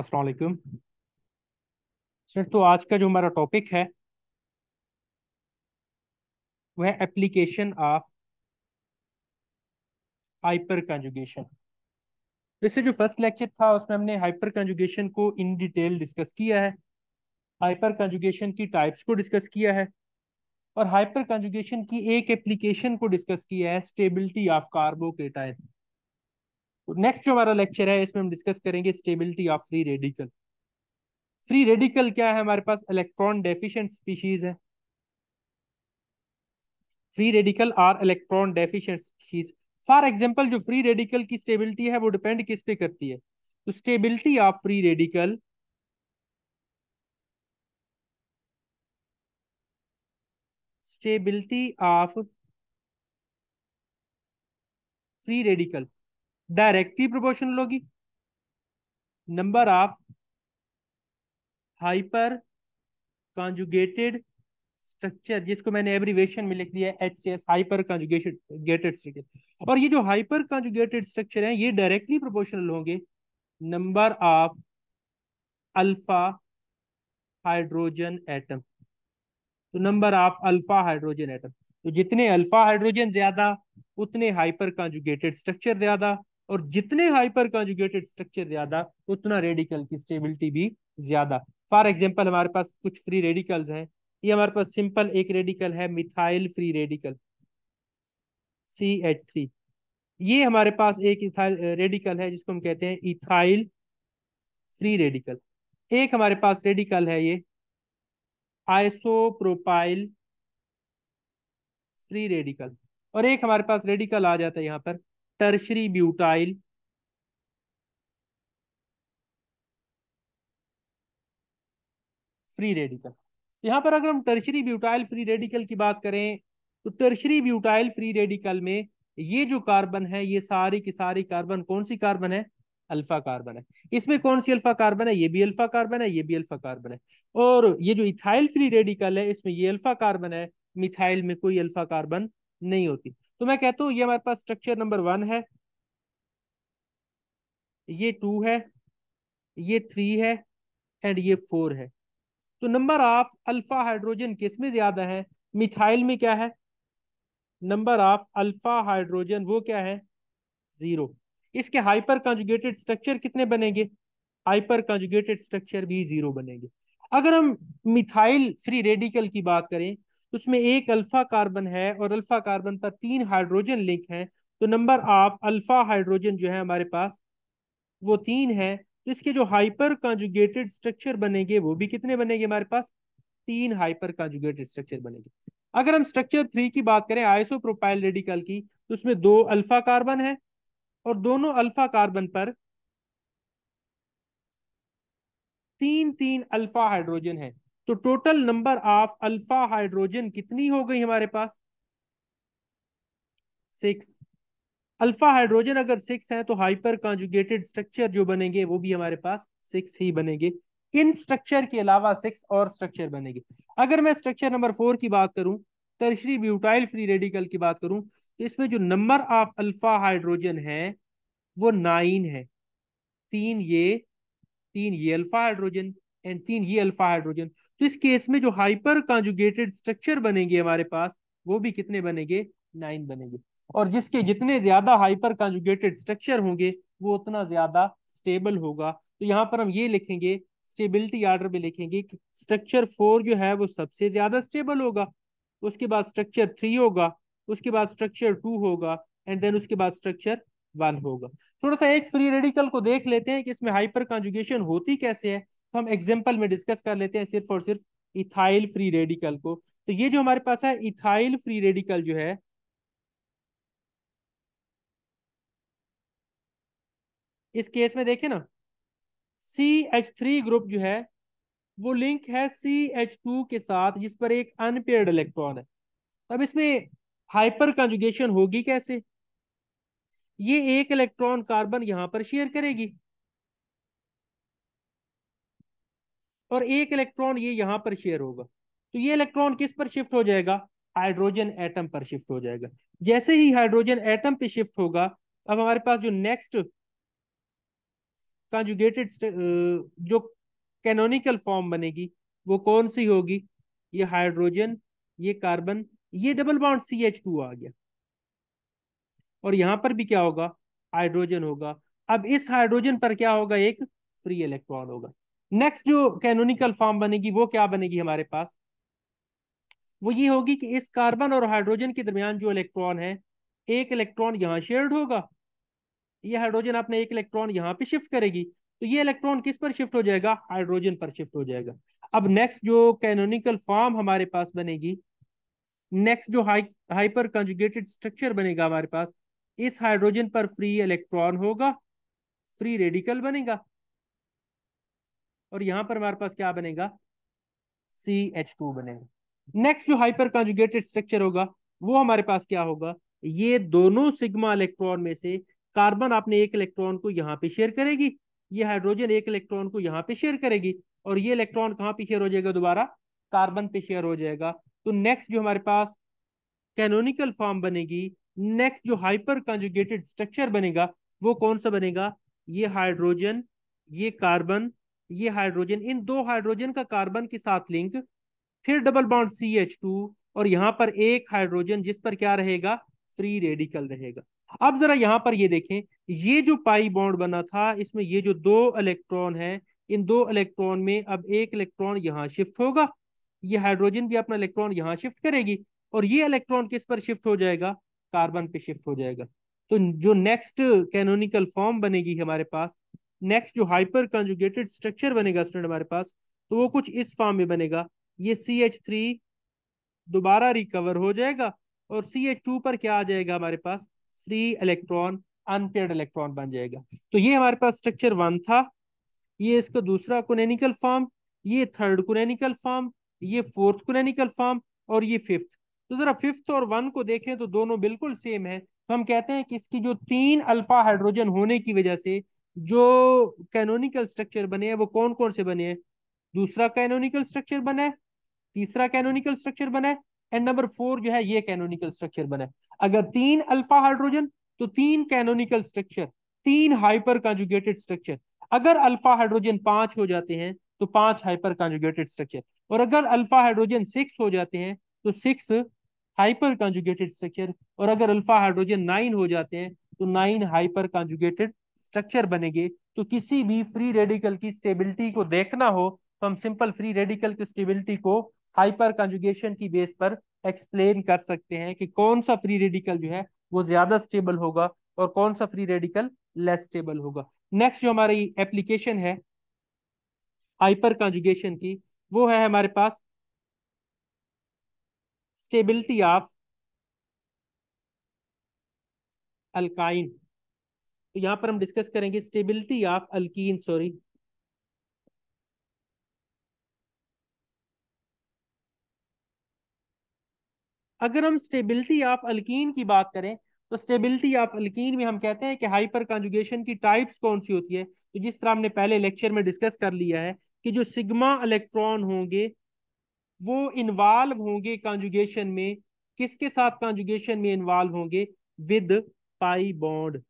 असलकुम सर तो आज का जो हमारा टॉपिक है वह एप्लीकेशन ऑफ हाइपर कंजुगेशन जैसे जो फर्स्ट लेक्चर था उसमें हमने हाइपर कंजुगेशन को इन डिटेल डिस्कस किया है हाइपर कंजुगेशन की टाइप्स को डिस्कस किया है और हाइपर कंजुगेशन की एक एप्लीकेशन को डिस्कस किया है स्टेबिलिटी ऑफ कार्बोकेटाइन नेक्स्ट जो हमारा लेक्चर है इसमें हम डिस्कस करेंगे stability of free radical free radical क्या है हमारे पास इलेक्ट्रॉन डेफिशिएंट स्पीशीज है free radical are electron deficient species for example जो फ्री रेडिकल की स्टेबिलिटी है वो डिपेंड किस पे करती है तो stability of free radical stability of free radical directly proportional होगी number of hyper conjugated structure जिसको मैंने एब्रीवेशन में लिख दिया है H C S hyper conjugated structure और ये जो हाइपर कॉन्जुगेटेड स्ट्रक्चर है ये डायरेक्टली प्रोपोर्शनल होंगे number of alpha hydrogen atom तो number of alpha hydrogen atom तो जितने अल्फा हाइड्रोजन ज्यादा उतने हाइपर कॉन्जुगेटेड स्ट्रक्चर ज्यादा और जितने हाइपर कॉन्जुगेटेड स्ट्रक्चर ज्यादा उतना रेडिकल की स्टेबिलिटी भी ज्यादा फॉर एग्जाम्पल हमारे पास कुछ फ्री रेडिकल्स हैं ये हमारे पास सिंपल एक रेडिकल है methyl free radical C H three ये हमारे पास एक इथाइल रेडिकल है जिसको हम कहते हैं इथाइल फ्री रेडिकल एक हमारे पास रेडिकल है ये आइसोप्रोपाइल फ्री रेडिकल और एक हमारे पास रेडिकल आ जाता है यहाँ पर टर्शरी ब्यूटाइल फ्री रेडिकल यहां पर अगर हम टर्शरी ब्यूटाइल फ्री रेडिकल की बात करें तो टर्शरी ब्यूटाइल फ्री रेडिकल में ये जो कार्बन है ये सारी की सारी कार्बन कौन सी कार्बन है अल्फा कार्बन है इसमें कौन सी अल्फा कार्बन है ये भी अल्फा कार्बन है ये भी अल्फा कार्बन है और ये जो इथाइल फ्री रेडिकल है इसमें ये अल्फा कार्बन है मिथाइल में कोई अल्फा कार्बन नहीं होती तो मैं कहता हूं ये हमारे पास स्ट्रक्चर नंबर वन है ये टू है ये थ्री है एंड ये फोर है तो नंबर ऑफ अल्फा हाइड्रोजन किस में ज्यादा है मिथाइल में क्या है नंबर ऑफ अल्फा हाइड्रोजन वो क्या है जीरो इसके हाइपर कंजुगेटेड स्ट्रक्चर कितने बनेंगे हाइपर कंजुगेटेड स्ट्रक्चर भी जीरो बनेंगे अगर हम मिथाइल फ्री रेडिकल की बात करें तो उसमें एक अल्फा कार्बन है और अल्फा कार्बन पर तीन हाइड्रोजन लिंक हैं तो नंबर ऑफ अल्फा हाइड्रोजन जो है हमारे पास वो तीन है तो इसके जो हाइपर कॉन्जुगेटेड स्ट्रक्चर बनेंगे वो भी कितने बनेंगे हमारे पास तीन हाइपर कॉन्जुगेटेड स्ट्रक्चर बनेंगे अगर हम स्ट्रक्चर थ्री की बात करें प्रोपाइल रेडिकल की तो उसमें दो अल्फा कार्बन है और दोनों अल्फा कार्बन पर तीन तीन अल्फा हाइड्रोजन है तो total number of alpha hydrogen कितनी हो गई हमारे पास सिक्स अल्फा हाइड्रोजन अगर सिक्स है तो हाइपर कॉन्जुगेटेड स्ट्रक्चर जो बनेंगे वो भी हमारे पास सिक्स ही बनेंगे इन स्ट्रक्चर के अलावा सिक्स और स्ट्रक्चर बनेंगे अगर मैं स्ट्रक्चर नंबर फोर की बात करूं टर्शरी ब्यूटाइल फ्री रेडिकल की बात करूं तो इसमें जो नंबर ऑफ अल्फा हाइड्रोजन है वो नाइन है तीन ये तीन ये अल्फा हाइड्रोजन एंड तीन ये अल्फा हाइड्रोजन तो इस केस में जो हाइपर कॉन्जुगेटेड स्ट्रक्चर बनेंगे हमारे पास वो भी कितने बनेंगे नाइन बनेंगे और जिसके जितने ज्यादा हाइपर कॉन्जुगेटेड स्ट्रक्चर होंगे वो उतना ज्यादा स्टेबल होगा तो यहाँ पर हम ये लिखेंगे स्टेबिलिटी ऑर्डर में लिखेंगे कि स्ट्रक्चर फोर जो है वो सबसे ज्यादा स्टेबल होगा उसके बाद स्ट्रक्चर थ्री होगा उसके बाद स्ट्रक्चर टू होगा एंड देन उसके बाद स्ट्रक्चर वन होगा थोड़ा सा एक फ्री रेडिकल को देख लेते हैं कि इसमें हाइपर कॉन्जुगेशन होती कैसे है तो हम एग्जाम्पल में डिस्कस कर लेते हैं सिर्फ और सिर्फ इथाइल फ्री रेडिकल को तो ये जो हमारे पास है इथाइल फ्री रेडिकल जो है इस केस में देखे ना सी एच थ्री ग्रुप जो है वो लिंक है सी एच टू के साथ जिस पर एक अनपेयर्ड इलेक्ट्रॉन है अब इसमें हाइपर कंजुगेशन होगी कैसे ये एक इलेक्ट्रॉन कार्बन यहां पर शेयर करेगी और एक इलेक्ट्रॉन ये यहाँ पर शेयर होगा तो ये इलेक्ट्रॉन किस पर शिफ्ट हो जाएगा हाइड्रोजन एटम पर शिफ्ट हो जाएगा जैसे ही हाइड्रोजन एटम पे शिफ्ट होगा अब हमारे पास जो नेक्स्ट कंजुगेटेड जो कैनोनिकल फॉर्म बनेगी वो कौन सी होगी ये हाइड्रोजन ये कार्बन ये double bond C H two आ गया और यहां पर भी क्या होगा हाइड्रोजन होगा अब इस हाइड्रोजन पर क्या होगा एक फ्री इलेक्ट्रॉन होगा नेक्स्ट जो कैनोनिकल फॉर्म बनेगी वो क्या बनेगी हमारे पास वो ये होगी कि इस कार्बन और हाइड्रोजन के दरमियान जो इलेक्ट्रॉन है एक इलेक्ट्रॉन यहाँ शेयर्ड होगा ये हाइड्रोजन आपने एक इलेक्ट्रॉन यहाँ पे शिफ्ट करेगी तो ये इलेक्ट्रॉन किस पर शिफ्ट हो जाएगा हाइड्रोजन पर शिफ्ट हो जाएगा अब नेक्स्ट जो कैनोनिकल फॉर्म हमारे पास बनेगी नेक्स्ट जो हाई हाइपर कंजुगेटेड स्ट्रक्चर बनेगा हमारे पास इस हाइड्रोजन पर फ्री इलेक्ट्रॉन होगा फ्री रेडिकल बनेगा और यहां पर हमारे पास क्या बनेगा सी एच टू बनेगा नेक्स्ट जो हाइपर कॉन्जुगेटेड स्ट्रक्चर होगा वो हमारे पास क्या होगा ये दोनों सिग्मा इलेक्ट्रॉन में से कार्बन आपने एक इलेक्ट्रॉन को यहाँ पे शेयर करेगी ये हाइड्रोजन एक इलेक्ट्रॉन को यहाँ पे शेयर करेगी और ये इलेक्ट्रॉन कहाँ पे शेयर हो जाएगा दोबारा कार्बन पे शेयर हो जाएगा तो नेक्स्ट जो हमारे पास कैनोनिकल फॉर्म बनेगी नेक्स्ट जो हाइपर कॉन्जुगेटेड स्ट्रक्चर बनेगा वो कौन सा बनेगा ये हाइड्रोजन ये कार्बन ये हाइड्रोजन इन दो हाइड्रोजन का कार्बन के साथ लिंक फिर double bond C H two और यहां पर एक हाइड्रोजन जिस पर क्या रहेगा फ्री रेडिकल रहेगा अब जरा यहां पर ये देखें ये जो पाई बॉन्ड बना था इसमें ये जो दो इलेक्ट्रॉन है इन दो इलेक्ट्रॉन में अब एक इलेक्ट्रॉन यहाँ शिफ्ट होगा ये हाइड्रोजन भी अपना इलेक्ट्रॉन यहां शिफ्ट करेगी और ये इलेक्ट्रॉन किस पर शिफ्ट हो जाएगा कार्बन पे शिफ्ट हो जाएगा तो जो नेक्स्ट कैनोनिकल फॉर्म बनेगी हमारे पास नेक्स्ट जो हाइपर कंजुगेटेड स्ट्रक्चर बनेगा स्टूडेंट हमारे पास तो वो कुछ इस फॉर्म में बनेगा ये सी एच थ्री दोबारा रिकवर हो जाएगा और सी एच टू पर क्या आ जाएगा हमारे पास फ्री इलेक्ट्रॉन अनपेड इलेक्ट्रॉन बन जाएगा तो ये हमारे पास स्ट्रक्चर वन था ये इसका दूसरा कोनेनिकल फॉर्म ये थर्ड कोनेनिकल फॉर्म ये फोर्थ कोनेनिकल फॉर्म और ये फिफ्थ तो जरा फिफ्थ और वन को देखें तो दोनों बिल्कुल सेम है तो हम कहते हैं कि इसकी जो तीन अल्फा हाइड्रोजन होने की वजह से जो कैनोनिकल स्ट्रक्चर बने हैं वो कौन कौन से बने हैं दूसरा कैनोनिकल स्ट्रक्चर बना है तीसरा कैनोनिकल स्ट्रक्चर बना है एंड नंबर फोर जो है ये कैनोनिकल स्ट्रक्चर बना है अगर तीन अल्फा हाइड्रोजन तो तीन कैनोनिकल स्ट्रक्चर तीन हाइपर कॉन्जुगेटेड स्ट्रक्चर अगर अल्फा हाइड्रोजन पांच हो जाते हैं तो पांच हाइपर कॉन्जुगेटेड स्ट्रक्चर और अगर अल्फा हाइड्रोजन सिक्स हो जाते हैं तो सिक्स हाइपर कॉन्जुगेटेड स्ट्रक्चर और अगर अल्फा हाइड्रोजन नाइन हो जाते हैं तो नाइन हाइपर कॉन्जुगेटेड स्ट्रक्चर बनेंगे तो किसी भी फ्री रेडिकल की स्टेबिलिटी को देखना हो तो हम सिंपल फ्री रेडिकल की स्टेबिलिटी को हाइपर कंजुगेशन की बेस पर एक्सप्लेन कर सकते हैं कि कौन सा फ्री रेडिकल जो है वो ज्यादा स्टेबल होगा और कौन सा फ्री रेडिकल लेस स्टेबल होगा नेक्स्ट जो हमारी एप्लीकेशन है हाइपर कंजुगेशन की वो है हमारे पास स्टेबिलिटी ऑफ अल्काइन तो पर हम डिस्कस करेंगे स्टेबिलिटी ऑफ अल्कीन सॉरी अगर हम स्टेबिलिटी ऑफ अल्कीन की बात करें तो स्टेबिलिटी ऑफ अल्कीन में हम कहते हैं कि हाइपर कॉन्जुगेशन की टाइप्स कौन सी होती है तो जिस तरह हमने पहले लेक्चर में डिस्कस कर लिया है कि जो सिग्मा इलेक्ट्रॉन होंगे वो इन्वॉल्व होंगे कॉन्जुगेशन में किसके साथ कॉन्जुगेशन में इन्वॉल्व होंगे विद पाई बॉन्ड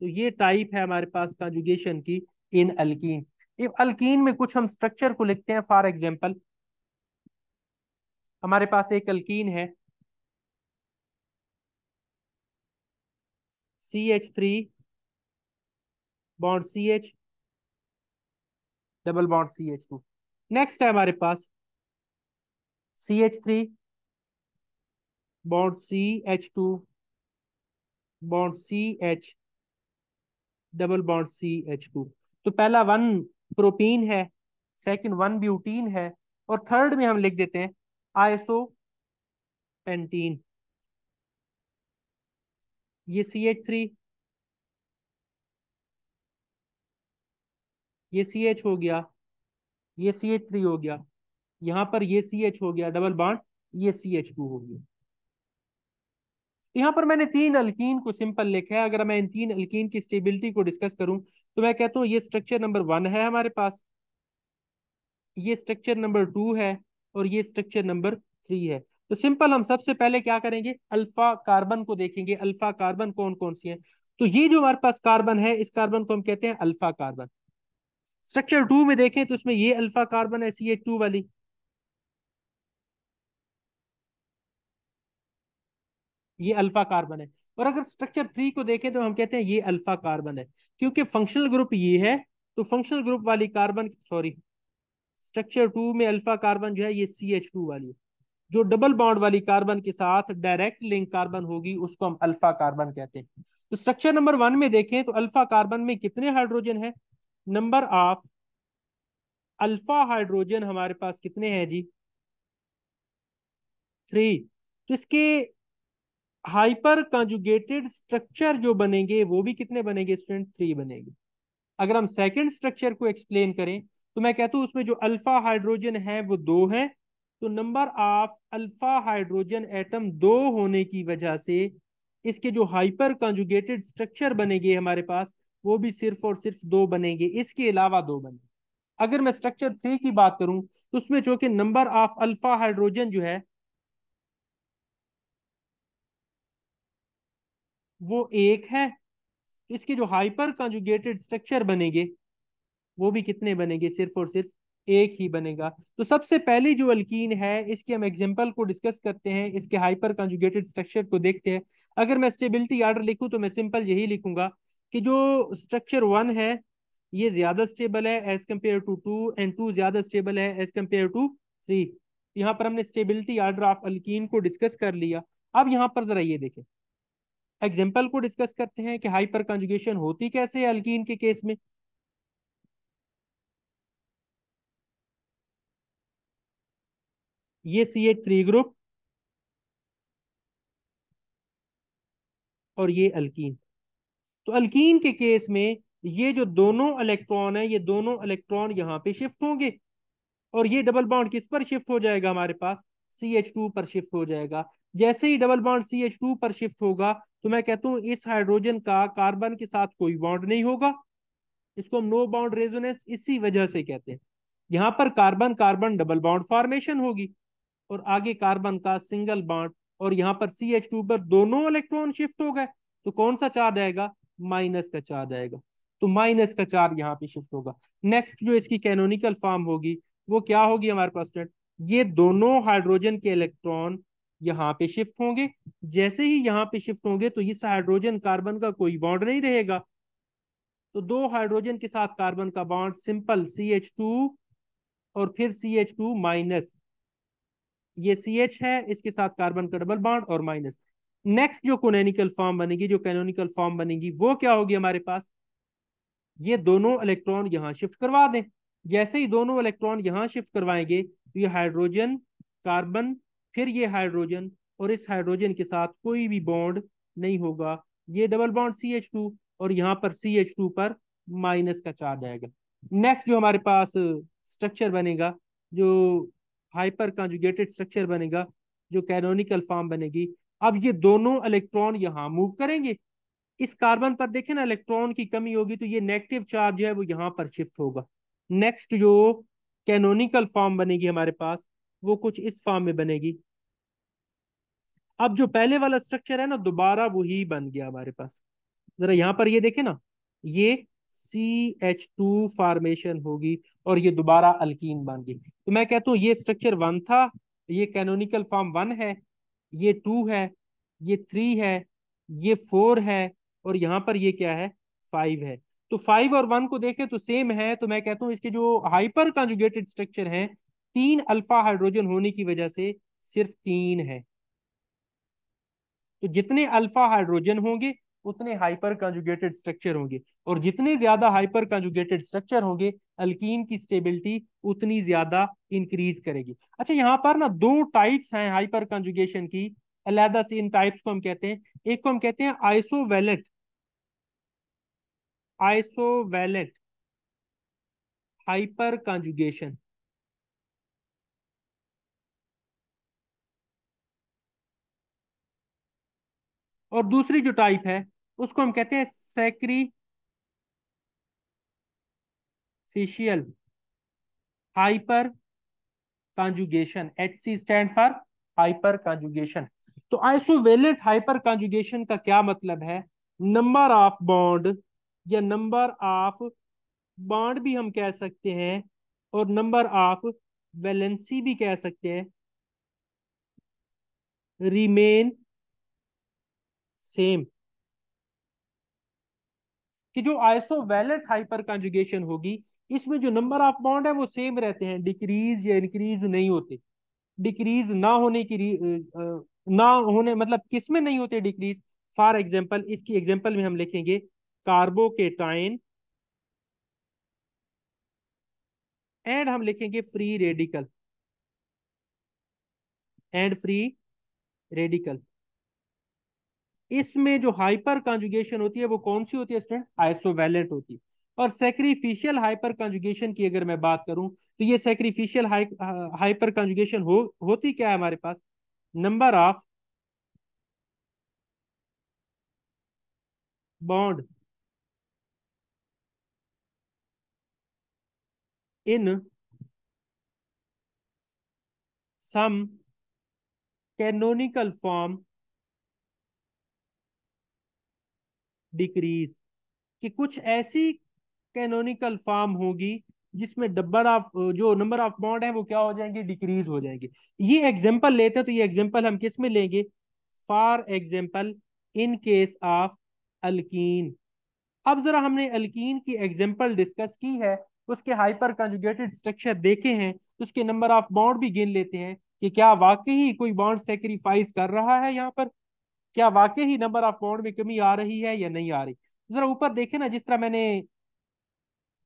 तो ये टाइप है हमारे पास कंजुगेशन की इन अल्कीन इफ अल्कीन में कुछ हम स्ट्रक्चर को लिखते हैं फॉर एग्जाम्पल हमारे पास एक अल्कीन है C H three bond C H double bond C H two next है हमारे पास C H three bond C H two bond C H double bond C H two तो पहला वन प्रोटीन है second one butene है और third में हम लिख देते हैं आईसो पेंटीन ये सी एच थ्री ये सी एच हो गया ये सी एच थ्री हो गया यहां पर ये सी एच हो गया डबल बॉन्ड ये सी एच टू हो गया यहाँ पर मैंने तीन अल्कीन को सिंपल लिखा है अगर मैं इन तीन अल्कीन की स्टेबिलिटी को डिस्कस करूं तो मैं कहता हूँ ये स्ट्रक्चर नंबर वन है हमारे पास ये स्ट्रक्चर नंबर टू है और ये स्ट्रक्चर नंबर थ्री है तो सिंपल हम सबसे पहले क्या करेंगे अल्फा कार्बन को देखेंगे अल्फा कार्बन कौन कौन सी है तो ये जो हमारे पास कार्बन है इस कार्बन को हम कहते हैं अल्फा कार्बन स्ट्रक्चर टू में देखें तो इसमें ये अल्फा कार्बन है सी एच टू वाली ये अल्फा कार्बन है और अगर स्ट्रक्चर थ्री को देखें तो हम कहते हैं ये अल्फा कार्बन है क्योंकि फंक्शनल ग्रुप ये है तो फंक्शनल ग्रुप वाली कार्बन सॉरी स्ट्रक्चर टू में अल्फा कार्बन जो है ये सी एच टू वाली है जो डबल बाउंड वाली कार्बन के साथ डायरेक्ट लिंक कार्बन होगी उसको हम अल्फा कार्बन कहते हैं तो स्ट्रक्चर नंबर वन में देखें तो अल्फा कार्बन में कितने हाइड्रोजन है नंबर ऑफ अल्फा हाइड्रोजन हमारे पास कितने हैं जी थ्री तो इसके हाइपर कंजुगेटेड स्ट्रक्चर जो बनेंगे वो भी कितने बनेंगे स्टूडेंट थ्री बनेंगे अगर हम सेकंड स्ट्रक्चर को एक्सप्लेन करें तो मैं कहता हूँ उसमें जो अल्फा हाइड्रोजन है वो दो है तो number of alpha hydrogen atom दो होने की वजह से इसके जो हाइपर कंजुगेटेड स्ट्रक्चर बनेंगे हमारे पास वो भी सिर्फ और सिर्फ दो बनेंगे इसके अलावा दो बनेंगे अगर मैं स्ट्रक्चर थ्री की बात करूं तो उसमें जो कि नंबर ऑफ अल्फा हाइड्रोजन जो है वो एक है इसके जो हाइपर कॉन्जुगेटेड स्ट्रक्चर बनेंगे वो भी कितने बनेंगे सिर्फ और सिर्फ एक ही बनेगा तो सबसे पहले जो अल्किन है इसके हम एग्जांपल को डिस्कस करते हैं इसके हाइपर कॉन्जुगेटेड स्ट्रक्चर को देखते हैं अगर मैं स्टेबिलिटी आर्डर लिखूं तो मैं सिंपल यही लिखूंगा कि जो स्ट्रक्चर वन है ये ज्यादा स्टेबल है as compare to two and two ज्यादा स्टेबल है एज कम्पेयर टू थ्री यहाँ पर हमने स्टेबिलिटी आर्डर ऑफ अल्किन को डिस्कस कर लिया अब यहाँ पर जरा ये देखें एग्जाम्पल को डिस्कस करते हैं कि हाइपर कंजुगेशन होती कैसे है अल्किन के केस में ये सी एच थ्री ग्रुप और ये अल्कीन तो अल्किन के केस में ये जो दोनों इलेक्ट्रॉन है ये दोनों इलेक्ट्रॉन यहां पे शिफ्ट होंगे और ये डबल बाउंड किस पर शिफ्ट हो जाएगा हमारे पास सी एच टू पर शिफ्ट हो जाएगा जैसे ही double bond C H two पर शिफ्ट होगा तो मैं कहता हूँ इस हाइड्रोजन का कार्बन के साथ कोई बॉन्ड नहीं होगा इसको हम नो बाउंड रेजोनेंस इसी वजह से कहते हैं यहां पर carbon carbon double bond formation होगी और आगे कार्बन का सिंगल बाउंड और यहां पर सी एच टू पर दोनों इलेक्ट्रॉन शिफ्ट हो गए तो कौन सा चार्ज आएगा माइनस का चार्ज आएगा तो माइनस का चार्ज यहाँ पे शिफ्ट होगा नेक्स्ट जो इसकी कैनोनिकल फॉर्म होगी वो क्या होगी हमारे पास स्टूडेंट ये दोनों हाइड्रोजन के इलेक्ट्रॉन यहाँ पे शिफ्ट होंगे जैसे ही यहाँ पे शिफ्ट होंगे तो इस हाइड्रोजन कार्बन का कोई बॉन्ड नहीं रहेगा तो दो हाइड्रोजन के साथ कार्बन का bond simple C H two और फिर सी एच टू माइनस ये सी एच है इसके साथ कार्बन का डबल बॉन्ड और माइनस नेक्स्ट जो कोनेनिकल फॉर्म बनेगी जो कैनोनिकल फॉर्म बनेगी वो क्या होगी हमारे पास ये दोनों इलेक्ट्रॉन यहाँ शिफ्ट करवा दें जैसे ही दोनों इलेक्ट्रॉन यहाँ शिफ्ट करवाएंगे तो ये हाइड्रोजन कार्बन फिर ये हाइड्रोजन और इस हाइड्रोजन के साथ कोई भी बॉन्ड नहीं होगा ये double bond C H two और यहाँ पर सी एच टू पर माइनस का चार्ज आएगा नेक्स्ट जो हमारे पास स्ट्रक्चर uh, बनेगा जो हाइपर कॉन्जुगेटेड स्ट्रक्चर बनेगा जो कैनोनिकल फॉर्म बनेगी अब ये दोनों इलेक्ट्रॉन यहाँ मूव करेंगे इस कार्बन पर देखें ना इलेक्ट्रॉन की कमी होगी तो ये नेगेटिव चार्ज है वो यहाँ पर शिफ्ट होगा नेक्स्ट जो कैनोनिकल फॉर्म बनेगी हमारे पास वो कुछ इस फॉर्म में बनेगी अब जो पहले वाला स्ट्रक्चर है ना दोबारा वही बन गया हमारे पास जरा यहाँ पर ये देखे ना ये सी एच टू फॉर्मेशन होगी और ये दोबारा अल्कीन बन गई तो मैं कहता हूँ ये स्ट्रक्चर वन था ये कैनोनिकल फॉर्म वन है ये टू है ये थ्री है ये फोर है और यहाँ पर ये क्या है फाइव है तो फाइव और वन को देखें तो सेम है तो मैं कहता हूँ इसके जो हाइपर कंजुगेटेड स्ट्रक्चर है तीन अल्फा हाइड्रोजन होने की वजह से सिर्फ तीन है तो जितने अल्फा हाइड्रोजन होंगे उतने हाइपर कंजुगेटेड स्ट्रक्चर होंगे और जितने ज्यादा हाइपर कंजुगेटेड स्ट्रक्चर होंगे अल्कीन की स्टेबिलिटी उतनी ज्यादा इंक्रीज करेगी अच्छा यहाँ पर ना दो टाइप्स हैं हाइपर कंजुगेशन की अलहदा से इन टाइप्स को हम कहते हैं एक को हम कहते हैं आइसोवेलेट आइसोवेलेट हाइपर कॉन्जुगेशन और दूसरी जो टाइप है उसको हम कहते हैं sacrificial hyperconjugation H C stand for hyper conjugation तो आइसोवेलेट हाइपर कॉन्जुगेशन का क्या मतलब है नंबर ऑफ बॉन्ड या नंबर ऑफ बॉन्ड भी हम कह सकते हैं और नंबर ऑफ वैलेंसी भी कह सकते हैं रिमेन सेम कि जो आइसो वैलेट हाइपर कंजुगेशन होगी इसमें जो नंबर ऑफ बॉन्ड है वो सेम रहते हैं डिक्रीज या इंक्रीज नहीं होते डिक्रीज ना होने की ना होने मतलब किसमें नहीं होते डिक्रीज फॉर एग्जाम्पल इसकी एग्जाम्पल में हम लिखेंगे कार्बोकेटाइन एंड हम लिखेंगे free radical and free radical इसमें जो हाइपर कंजुगेशन होती है वो कौन सी होती है स्टूडेंट आइसोवेलेंट होती है और सेक्रीफिशियल हाइपर कंजुगेशन की अगर मैं बात करूं तो ये सेक्रीफिशियल हाइपर कंजुगेशन हो होती क्या है हमारे पास number of bond in some canonical form decrease कि कुछ ऐसी कैनोनिकल फॉर्म होगी जिसमें डब्बर ऑफ जो नंबर ऑफ बॉन्ड है वो क्या हो जाएंगे डिक्रीज हो जाएंगे ये एग्जाम्पल लेते हैं तो ये एग्जाम्पल हम किस में लेंगे for example in case of alkene अब जरा हमने अल्कीन की एग्जाम्पल डिस्कस की है उसके हाइपर कंजुगेटेड स्ट्रक्चर देखे हैं तो उसके नंबर ऑफ बॉन्ड भी गिन लेते हैं कि क्या वाकई कोई बॉन्ड सेक्रीफाइस कर रहा है यहाँ पर क्या वाकई नंबर ऑफ बॉन्ड में कमी आ रही है या नहीं आ रही तो जरा ऊपर देखे ना जिस तरह मैंने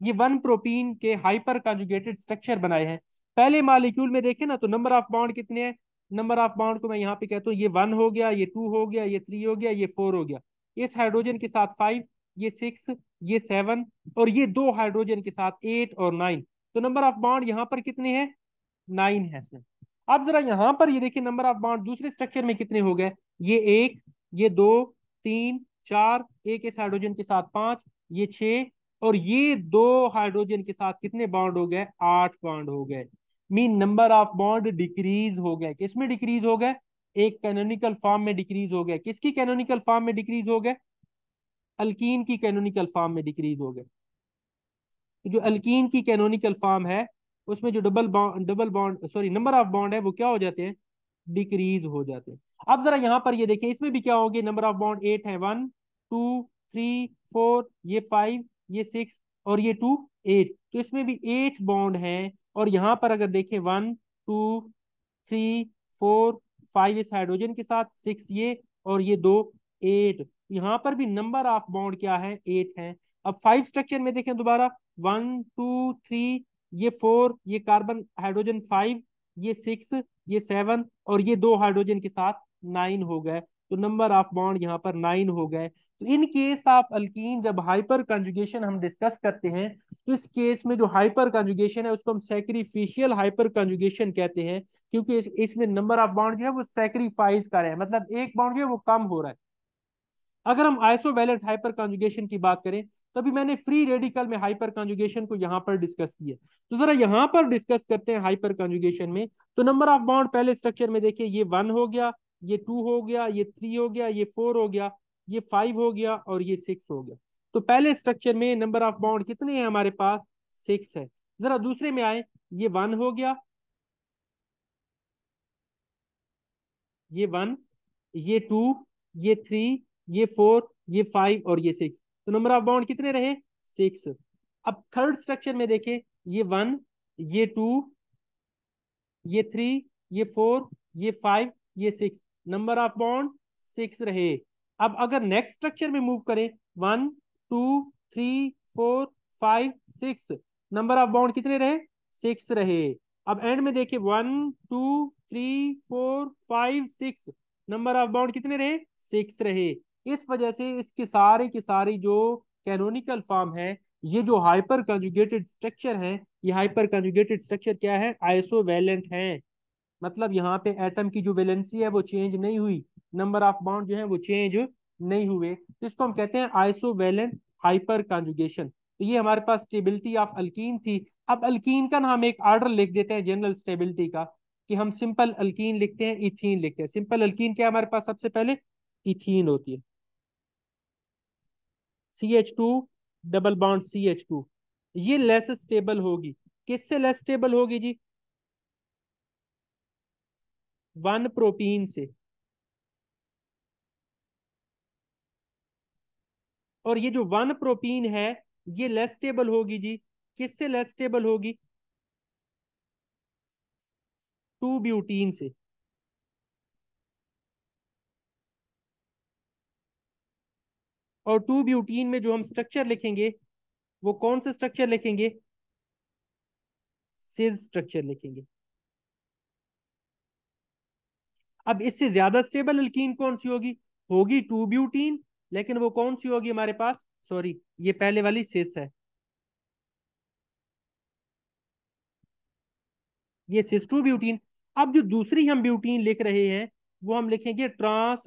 ये वन प्रोटीन के हाइपर कंजुगेटेड स्ट्रक्चर बनाए हैं पहले मालिक्यूल में देखे ना तो नंबर ऑफ बॉन्ड कितने हैं नंबर ऑफ बॉन्ड को मैं यहाँ पे कहता हूँ ये वन हो गया ये टू हो गया ये थ्री हो गया ये फोर हो गया इस हाइड्रोजन के साथ फाइव ये सिक्स ये सेवन और ये दो हाइड्रोजन के साथ एट और नाइन तो नंबर ऑफ बॉन्ड यहाँ पर कितने हैं नाइन है इसमें अब जरा यहाँ पर ये देखिए नंबर ऑफ बॉन्ड दूसरे स्ट्रक्चर में कितने हो गए ये एक ये दो तीन चार एक इस हाइड्रोजन के साथ पांच ये छ और ये दो हाइड्रोजन के साथ कितने बॉन्ड हो गए आठ बॉन्ड हो गए mean number of bond decrease हो गए किसमें डिक्रीज हो गए एक कैनोनिकल फॉर्म में डिक्रीज हो गए किसकी कैनोनिकल फॉर्म में डिक्रीज हो गए अल्कीन की कैनोनिकल फॉर्म में डिक्रीज हो गए तो जो अल्कीन की कैनोनिकल फॉर्म है उसमें जो double bond double bond sorry number of bond है वो क्या हो जाते हैं डिक्रीज हो जाते हैं अब जरा यहाँ पर ये देखिए इसमें भी क्या होंगे नंबर ऑफ बॉन्ड एट है वन टू थ्री फोर ये फाइव ये सिक्स और ये टू एट तो इसमें भी एट बॉन्ड हैं और यहाँ पर अगर देखें one two three four five इस हाइड्रोजन के साथ सिक्स ये और ये दो एट यहाँ पर भी नंबर ऑफ बॉन्ड क्या है एट है अब फाइव स्ट्रक्चर में देखें दोबारा वन टू थ्री ये फोर ये कार्बन हाइड्रोजन फाइव ये सिक्स ये सेवन और ये दो हाइड्रोजन के साथ नाइन हो गए तो नंबर ऑफ बॉन्ड यहाँ पर नाइन हो गए तो इन केस ऑफ अल्किन जब हाइपर कंजुगेशन हम डिस्कस करते हैं तो इस केस में जो हाइपर कंजुगेशन है उसको हम सेक्रीफिशियल हाइपर कंजुगेशन कहते हैं क्योंकि इसमें नंबर ऑफ बॉन्ड जो है वो सेक्रीफाइस कर रहे हैं मतलब एक बॉन्ड जो है वो कम हो रहा है अगर हम आइसोवेलेट हाइपर कॉन्जुगेशन की बात करें तो अभी मैंने फ्री रेडिकल में हाइपर कॉन्जुगेशन को यहाँ पर डिस्कस किया तो जरा यहाँ पर डिस्कस करते हैं हाइपर कॉन्जुगेशन में तो नंबर ऑफ बॉन्ड पहले स्ट्रक्चर में देखिए ये वन हो गया ये टू हो गया ये थ्री हो गया ये फोर हो गया ये फाइव हो गया और ये सिक्स हो गया तो पहले स्ट्रक्चर में नंबर ऑफ बाउंड कितने हैं हमारे पास सिक्स है जरा दूसरे में आए ये वन हो गया ये वन ये टू ये थ्री ये फोर ये फाइव और ये सिक्स तो नंबर ऑफ बाउंड कितने रहे सिक्स अब थर्ड स्ट्रक्चर में देखें ये वन ये टू ये थ्री ये फोर ये फाइव ये six number of bond six रहे अब अगर नेक्स्ट स्ट्रक्चर में मूव करें one two three four five six number of bond कितने रहे सिक्स रहे अब एंड में देखें one two three four five six number of bond कितने रहे सिक्स रहे इस वजह से इसके सारे के सारे जो कैनोनिकल फॉर्म है ये जो हाइपर कंजुगेटेड स्ट्रक्चर है ये हाइपर कंजुगेटेड स्ट्रक्चर क्या है आइसोवेलेंट है मतलब यहाँ पे एटम की जो वेलेंसी है वो चेंज नहीं हुई नंबर ऑफ बाउंड जो है वो चेंज नहीं हुए इसको हम कहते हैं आइसोवेलेंट हाइपर कॉन्जुगेशन तो ये हमारे पास स्टेबिलिटी ऑफ अल्कीन थी अब अल्कीन का ना हम एक ऑर्डर लिख देते हैं जनरल स्टेबिलिटी का कि हम सिंपल अल्कीन लिखते हैं इथीन लिखते हैं सिंपल अल्कीन क्या हमारे पास सबसे पहले इथीन होती है C H two double bond C H two ये लेस स्टेबल होगी किससे लेस स्टेबल होगी जी वन प्रोटीन से और ये जो वन प्रोटीन है ये लेस स्टेबल होगी जी किससे लेस स्टेबल होगी टू ब्यूटीन से और टू ब्यूटीन में जो हम स्ट्रक्चर लिखेंगे वो कौन सा स्ट्रक्चर लिखेंगे सिज स्ट्रक्चर लिखेंगे अब इससे ज्यादा स्टेबल अल्कीन कौन सी होगी होगी टू ब्यूटीन लेकिन वो कौन सी होगी हमारे पास सॉरी ये पहले वाली सिस है ये सिस टू ब्यूटीन अब जो दूसरी हम ब्यूटीन लिख रहे हैं वो हम लिखेंगे ट्रांस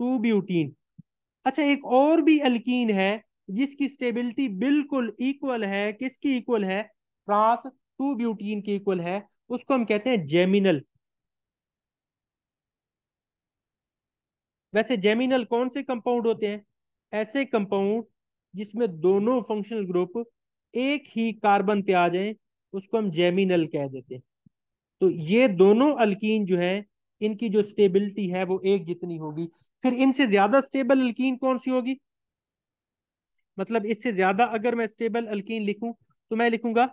टू ब्यूटीन अच्छा एक और भी अल्किन है जिसकी स्टेबिलिटी बिल्कुल इक्वल है किसकी इक्वल है ट्रांस टू ब्यूटीन की इक्वल है उसको हम कहते हैं जेमिनल वैसे जेमिनल कौन से कंपाउंड होते हैं ऐसे कंपाउंड जिसमें दोनों फंक्शनल ग्रुप एक ही कार्बन पे आ जाए उसको हम जेमिनल कह देते हैं तो ये दोनों अल्किन जो है इनकी जो स्टेबिलिटी है वो एक जितनी होगी फिर इनसे ज्यादा स्टेबल अल्किन कौन सी होगी मतलब इससे ज्यादा अगर मैं स्टेबल अल्किन लिखूं तो मैं लिखूंगा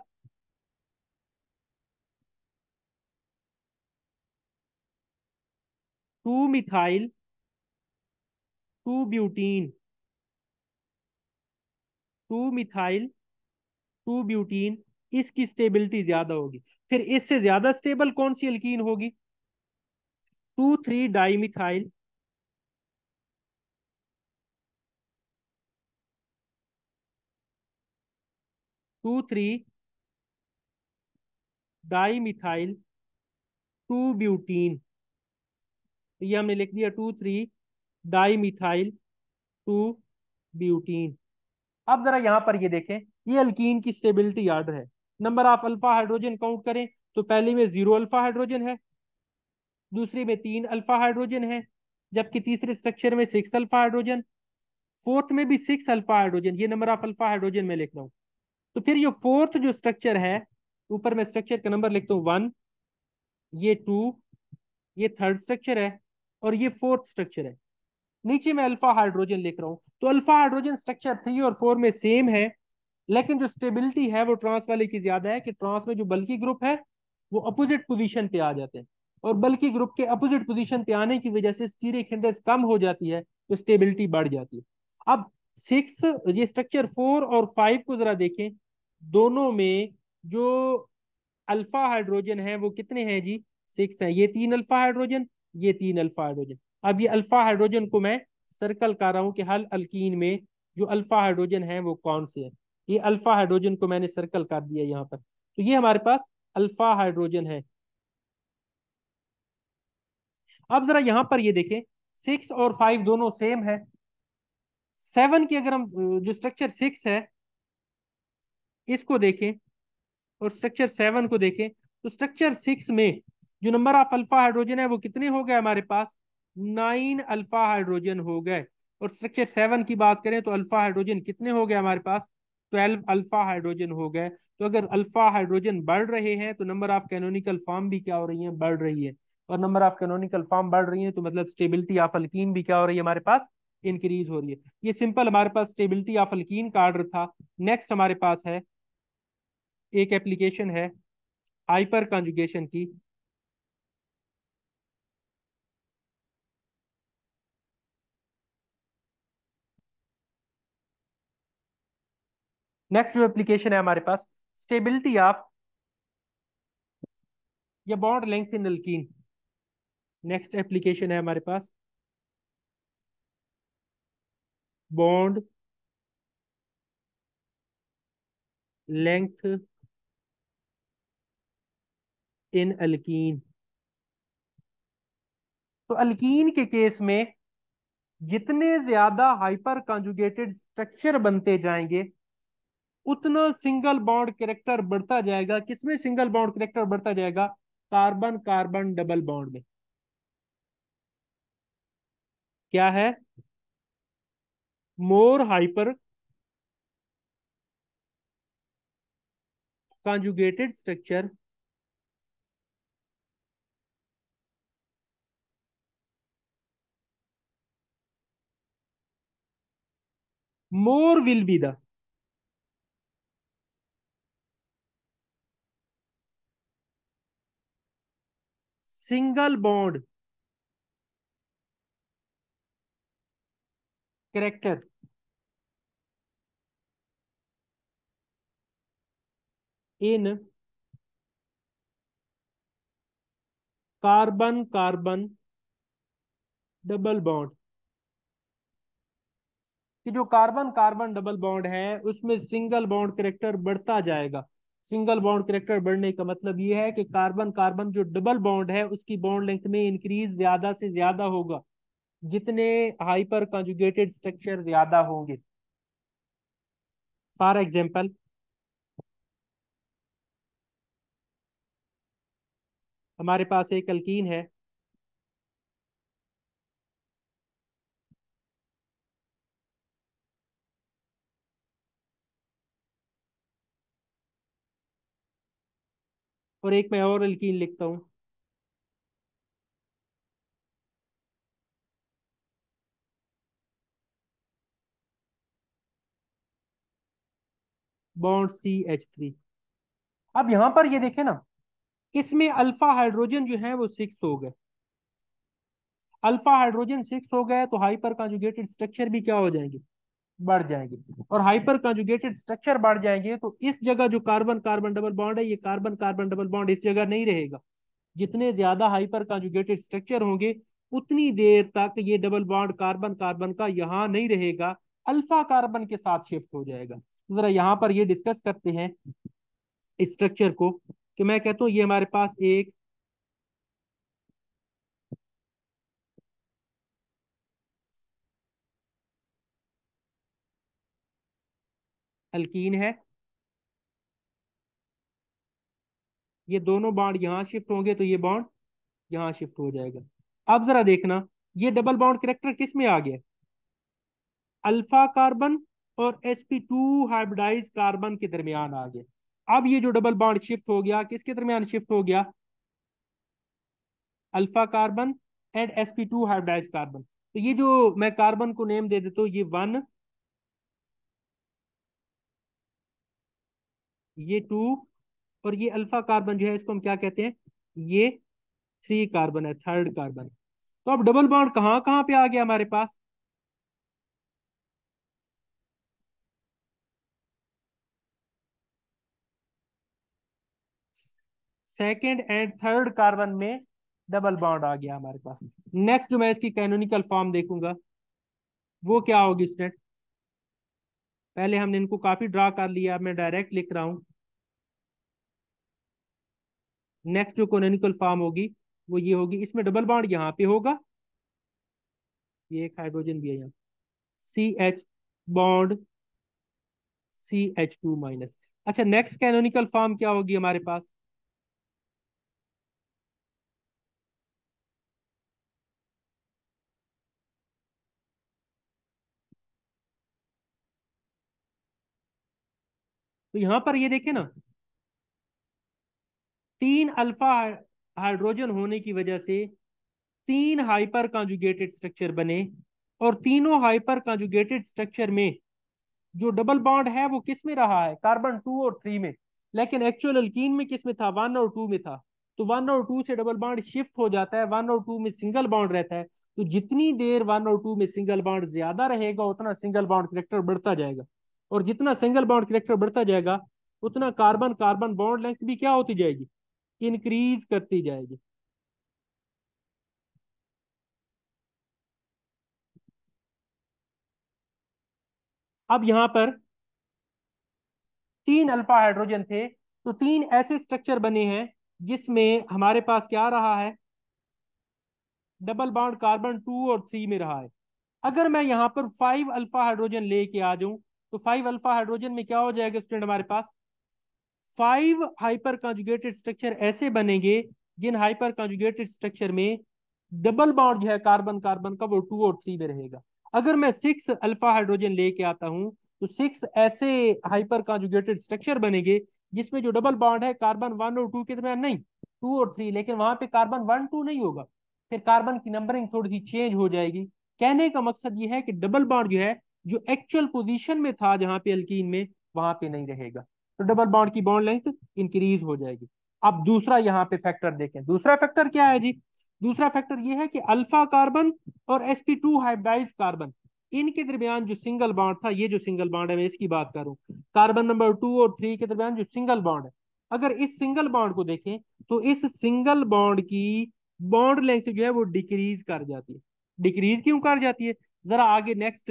two methyl two butene two methyl two butene इसकी स्टेबिलिटी ज्यादा होगी फिर इससे ज्यादा स्टेबल कौन सी अल्किन होगी two three dimethyl two three dimethyl two butene तो ये हमने लिख दिया two three dimethyl two butene अब जरा यहां पर ये देखें ये अल्कीन की स्टेबिलिटी आर्डर है number of alpha hydrogen count करें तो पहले में जीरो अल्फा हाइड्रोजन है दूसरे में तीन अल्फा हाइड्रोजन है जबकि तीसरे स्ट्रक्चर में सिक्स अल्फा हाइड्रोजन फोर्थ में भी सिक्स अल्फा हाइड्रोजन ये नंबर ऑफ अल्फा हाइड्रोजन में लिख रहा हूं तो फिर ये फोर्थ जो स्ट्रक्चर है ऊपर मैं स्ट्रक्चर का नंबर लिखता हूँ वन ये टू ये थर्ड स्ट्रक्चर है और ये फोर्थ स्ट्रक्चर है नीचे मैं अल्फा हाइड्रोजन लिख रहा हूँ तो अल्फा हाइड्रोजन स्ट्रक्चर थ्री और फोर में सेम है लेकिन जो स्टेबिलिटी है वो ट्रांस वाले की ज्यादा है कि ट्रांस में जो बल्कि ग्रुप है वो अपोजिट पोजीशन पे आ जाते हैं और बल्कि ग्रुप के अपोजिट पोजीशन पे आने की वजह से स्टीरिक हिंड्रेंस कम हो जाती है तो स्टेबिलिटी बढ़ जाती है अब सिक्स ये स्ट्रक्चर फोर और फाइव को जरा देखें दोनों में जो अल्फा हाइड्रोजन है वो कितने हैं जी सिक्स है ये तीन अल्फा हाइड्रोजन ये तीन अल्फा हाइड्रोजन अब ये अल्फा हाइड्रोजन को मैं सर्कल कर रहा हूँ कि हल अल्कीन में जो अल्फा हाइड्रोजन है वो कौन से है ये अल्फा हाइड्रोजन को मैंने सर्कल कर दिया यहाँ पर तो ये हमारे पास अल्फा हाइड्रोजन है अब जरा यहाँ पर ये देखें सिक्स और फाइव दोनों सेम है सेवन की अगर हम जो स्ट्रक्चर सिक्स है इसको देखें और स्ट्रक्चर सेवन को देखें तो स्ट्रक्चर सिक्स में जो नंबर ऑफ अल्फा हाइड्रोजन है वो कितने हो गए हमारे पास नाइन अल्फा हाइड्रोजन हो गए और स्ट्रक्चर सेवन की बात करें तो अल्फा हाइड्रोजन कितने हो गए हमारे पास ट्वेल्व अल्फा हाइड्रोजन हो गए तो अगर अल्फा हाइड्रोजन बढ़ रहे हैं तो नंबर ऑफ कैनोनिकल फॉर्म भी क्या हो रही है बढ़ रही है और नंबर ऑफ कैनोनिकल फॉर्म बढ़ रही है तो मतलब स्टेबिलिटी ऑफ अल्किन भी क्या हो रही है हमारे पास इंक्रीज हो रही है ये सिंपल हमारे पास स्टेबिलिटी ऑफ अल्किन का आर्डर था नेक्स्ट हमारे पास है एक एप्लीकेशन है हाइपर कंजुगेशन की नेक्स्ट जो एप्लीकेशन है हमारे पास स्टेबिलिटी ऑफ या bond length in alkene next application है हमारे पास बॉन्ड लेंथ इन अलकीन तो अलकीन के केस में जितने ज्यादा हाइपर कॉन्जुगेटेड स्ट्रक्चर बनते जाएंगे उतना सिंगल बाउंड करेक्टर बढ़ता जाएगा किसमें सिंगल बाउंड करेक्टर बढ़ता जाएगा कार्बन कार्बन डबल बाउंड में क्या है more hyper conjugated structure more will be the single bond character in carbon carbon double bond कि जो कार्बन कार्बन डबल बॉन्ड है उसमें सिंगल बॉन्ड करेक्टर बढ़ता जाएगा सिंगल बॉन्ड करेक्टर बढ़ने का मतलब ये है कि कार्बन कार्बन जो डबल बॉन्ड है उसकी बॉन्ड लेंथ में इंक्रीज ज्यादा से ज्यादा होगा जितने हाइपर कॉन्जुगेटेड स्ट्रक्चर ज्यादा होंगे फॉर एग्जाम्पल हमारे पास एक अल्कीन है और एक मैं और अल्कीन लिखता हूँ बॉन्ड सी एच थ्री अब यहां पर ये देखे ना इसमें अल्फा हाइड्रोजन जो है वो सिक्स हो गए अल्फा हाइड्रोजन सिक्स हो गए तो हाइपर कॉन्जुगेटेड स्ट्रक्चर भी क्या हो जाएंगे बढ़ जाएंगे और हाइपर कंजुगेटेड स्ट्रक्चर बढ़ जाएंगे तो इस जगह जो कार्बन कार्बन डबल बॉन्ड है ये कार्बन कार्बन डबल बॉन्ड इस जगह नहीं रहेगा जितने ज्यादा हाइपर कंजुगेटेड स्ट्रक्चर होंगे उतनी देर तक ये डबल बॉन्ड कार्बन कार्बन का यहाँ नहीं रहेगा अल्फा कार्बन के साथ शिफ्ट हो जाएगा तो जरा यहाँ पर ये डिस्कस करते हैं स्ट्रक्चर को कि मैं कहता हूँ ये हमारे पास एक अल्कीन है ये दोनों बाउंड यहां शिफ्ट होंगे तो ये बाउंड यहां शिफ्ट हो जाएगा अब जरा देखना ये डबल बॉन्ड करेक्टर किस में आ गया अल्फा कार्बन और एसपी टू हाइब्रिडाइज कार्बन के दरमियान आ गया अब ये जो डबल बाउंड शिफ्ट हो गया किसके दरमियान शिफ्ट हो गया alpha carbon and SP two hybridise carbon तो ये जो मैं कार्बन को नेम दे देता हूँ ये वन ये टू और ये अल्फा कार्बन जो है इसको हम क्या कहते हैं ये थ्री कार्बन है थर्ड कार्बन तो अब डबल बॉन्ड कहाँ कहाँ पे आ गया हमारे पास सेकेंड एंड थर्ड कार्बन में डबल बॉन्ड आ गया हमारे पास नेक्स्ट जो मैं इसकी कैनोनिकल फॉर्म देखूंगा वो क्या होगी स्टूडेंट पहले हमने इनको काफी ड्रा कर लिया मैं डायरेक्ट लिख रहा हूं नेक्स्ट जो कोनिकल फॉर्म होगी वो ये होगी इसमें डबल बॉन्ड यहाँ पे होगा ये एक हाइड्रोजन भी है यहाँ C H bond C H two minus अच्छा नेक्स्ट कैनोनिकल फॉर्म क्या होगी हमारे पास तो पर ये देखे ना तीन अल्फा हाइड्रोजन होने की वजह से तीन हाइपर कॉन्जुगेटेड स्ट्रक्चर बने और तीनों हाइपर कॉन्जुगेटेड स्ट्रक्चर में जो डबल बॉन्ड है वो किस में रहा है कार्बन टू और थ्री में लेकिन एक्चुअल अल्कीन में किस में था वन और टू में था तो वन और टू से डबल बॉन्ड शिफ्ट हो जाता है वन और टू में सिंगल बॉन्ड रहता है तो जितनी देर वन और टू में सिंगल बॉन्ड ज्यादा रहेगा उतना सिंगल बॉन्ड करेक्टर बढ़ता जाएगा और जितना सिंगल बाउंड करेक्टर बढ़ता जाएगा उतना कार्बन कार्बन बाउंड लेंथ भी क्या होती जाएगी इंक्रीज करती जाएगी अब यहां पर तीन अल्फा हाइड्रोजन थे तो तीन ऐसे स्ट्रक्चर बने हैं जिसमें हमारे पास क्या रहा है डबल बाउंड कार्बन टू और थ्री में रहा है अगर मैं यहां पर फाइव अल्फा हाइड्रोजन लेके आ जाऊं तो फाइव अल्फा हाइड्रोजन में क्या हो जाएगा स्टूडेंट हमारे पास फाइव हाइपर कॉन्जुगेटेड स्ट्रक्चर ऐसे बनेंगे जिन हाइपर कॉन्जुगेटेड स्ट्रक्चर में डबल बाउंड जो है कार्बन कार्बन का वो टू और थ्री में रहेगा अगर मैं सिक्स अल्फा हाइड्रोजन लेके आता हूँ तो सिक्स ऐसे हाइपर कॉन्जुगेटेड स्ट्रक्चर बनेंगे जिसमें जो डबल बाउंड है कार्बन वन और टू के दरमियान तो नहीं टू और थ्री लेकिन वहां पे कार्बन वन टू नहीं होगा फिर कार्बन की नंबरिंग थोड़ी सी चेंज हो जाएगी कहने का मकसद ये है कि डबल बाउंड जो है जो एक्चुअल पोजीशन में था जहां पे अल्कीन में वहां पे नहीं रहेगा तो डबल बॉन्ड की बॉन्ड लेंथ इंक्रीज हो जाएगी अब दूसरा यहाँ पे फैक्टर देखें दूसरा फैक्टर क्या है जी दूसरा फैक्टर ये है कि अल्फा कार्बन और S P two hybridise carbon इनके दरमियान जो सिंगल बॉन्ड था ये जो सिंगल बॉन्ड है मैं इसकी बात करूं कार्बन नंबर टू और थ्री के दरमियान जो सिंगल बॉन्ड है अगर इस सिंगल बॉन्ड को देखें तो इस सिंगल बॉन्ड की बॉन्ड लेंथ जो है वो डिक्रीज कर जाती है डिक्रीज क्यों कर जाती है जरा आगे नेक्स्ट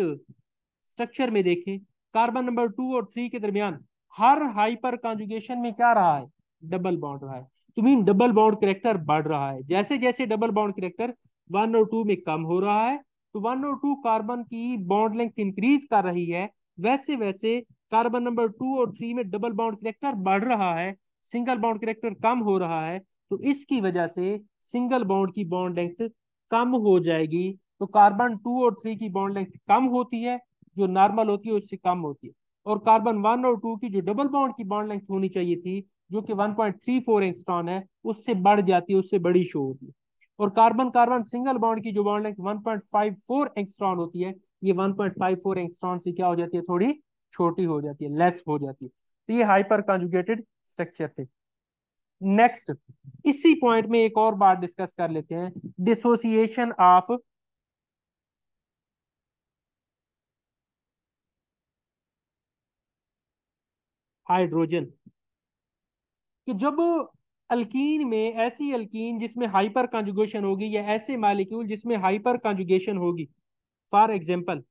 स्ट्रक्चर में देखें कार्बन नंबर टू और थ्री के दरमियान हर हाइपर कॉन्जुगेशन में क्या रहा है डबल बॉन्ड रहा है तो मीन डबल बॉन्ड करेक्टर बढ़ रहा है जैसे जैसे डबल बॉन्ड करेक्टर वन और टू में कम हो रहा है तो वन और टू कार्बन की बॉन्ड लेंथ इंक्रीज कर रही है वैसे वैसे कार्बन नंबर टू और थ्री में डबल बाउंड करेक्टर बढ़ रहा है सिंगल बाउंड करेक्टर कम हो रहा है तो इसकी वजह से सिंगल बाउंड की बॉन्ड लेंथ कम हो जाएगी तो कार्बन टू और थ्री की बॉन्ड लेंथ कम होती है जो नॉर्मल होती है उससे कम होती है और कार्बन वन और टू की जो डबल बॉन्ड की बॉन्ड लेंथ होनी चाहिए थी जो कि 1.34 पॉइंट एंगस्ट्रॉन है उससे बढ़ जाती है उससे बड़ी शो होती है और कार्बन कार्बन सिंगल बॉन्ड की जो बॉन्ड लेंथ 1.54 एंगस्ट्रॉन होती है ये 1.54 एंगस्ट्रॉन से क्या हो जाती है थोड़ी छोटी हो जाती है लेस हो जाती है तो ये हाइपर कॉन्जुगेटेड स्ट्रक्चर थे नेक्स्ट इसी पॉइंट में एक और बात डिस्कस कर लेते हैं डिसोसिएशन ऑफ हाइड्रोजन कि जब अल्कीन में ऐसी अल्कीन जिसमें हाइपर कंजुगेशन होगी या ऐसे मालिक्यूल जिसमें हाइपर कंजुगेशन होगी फॉर एग्जांपल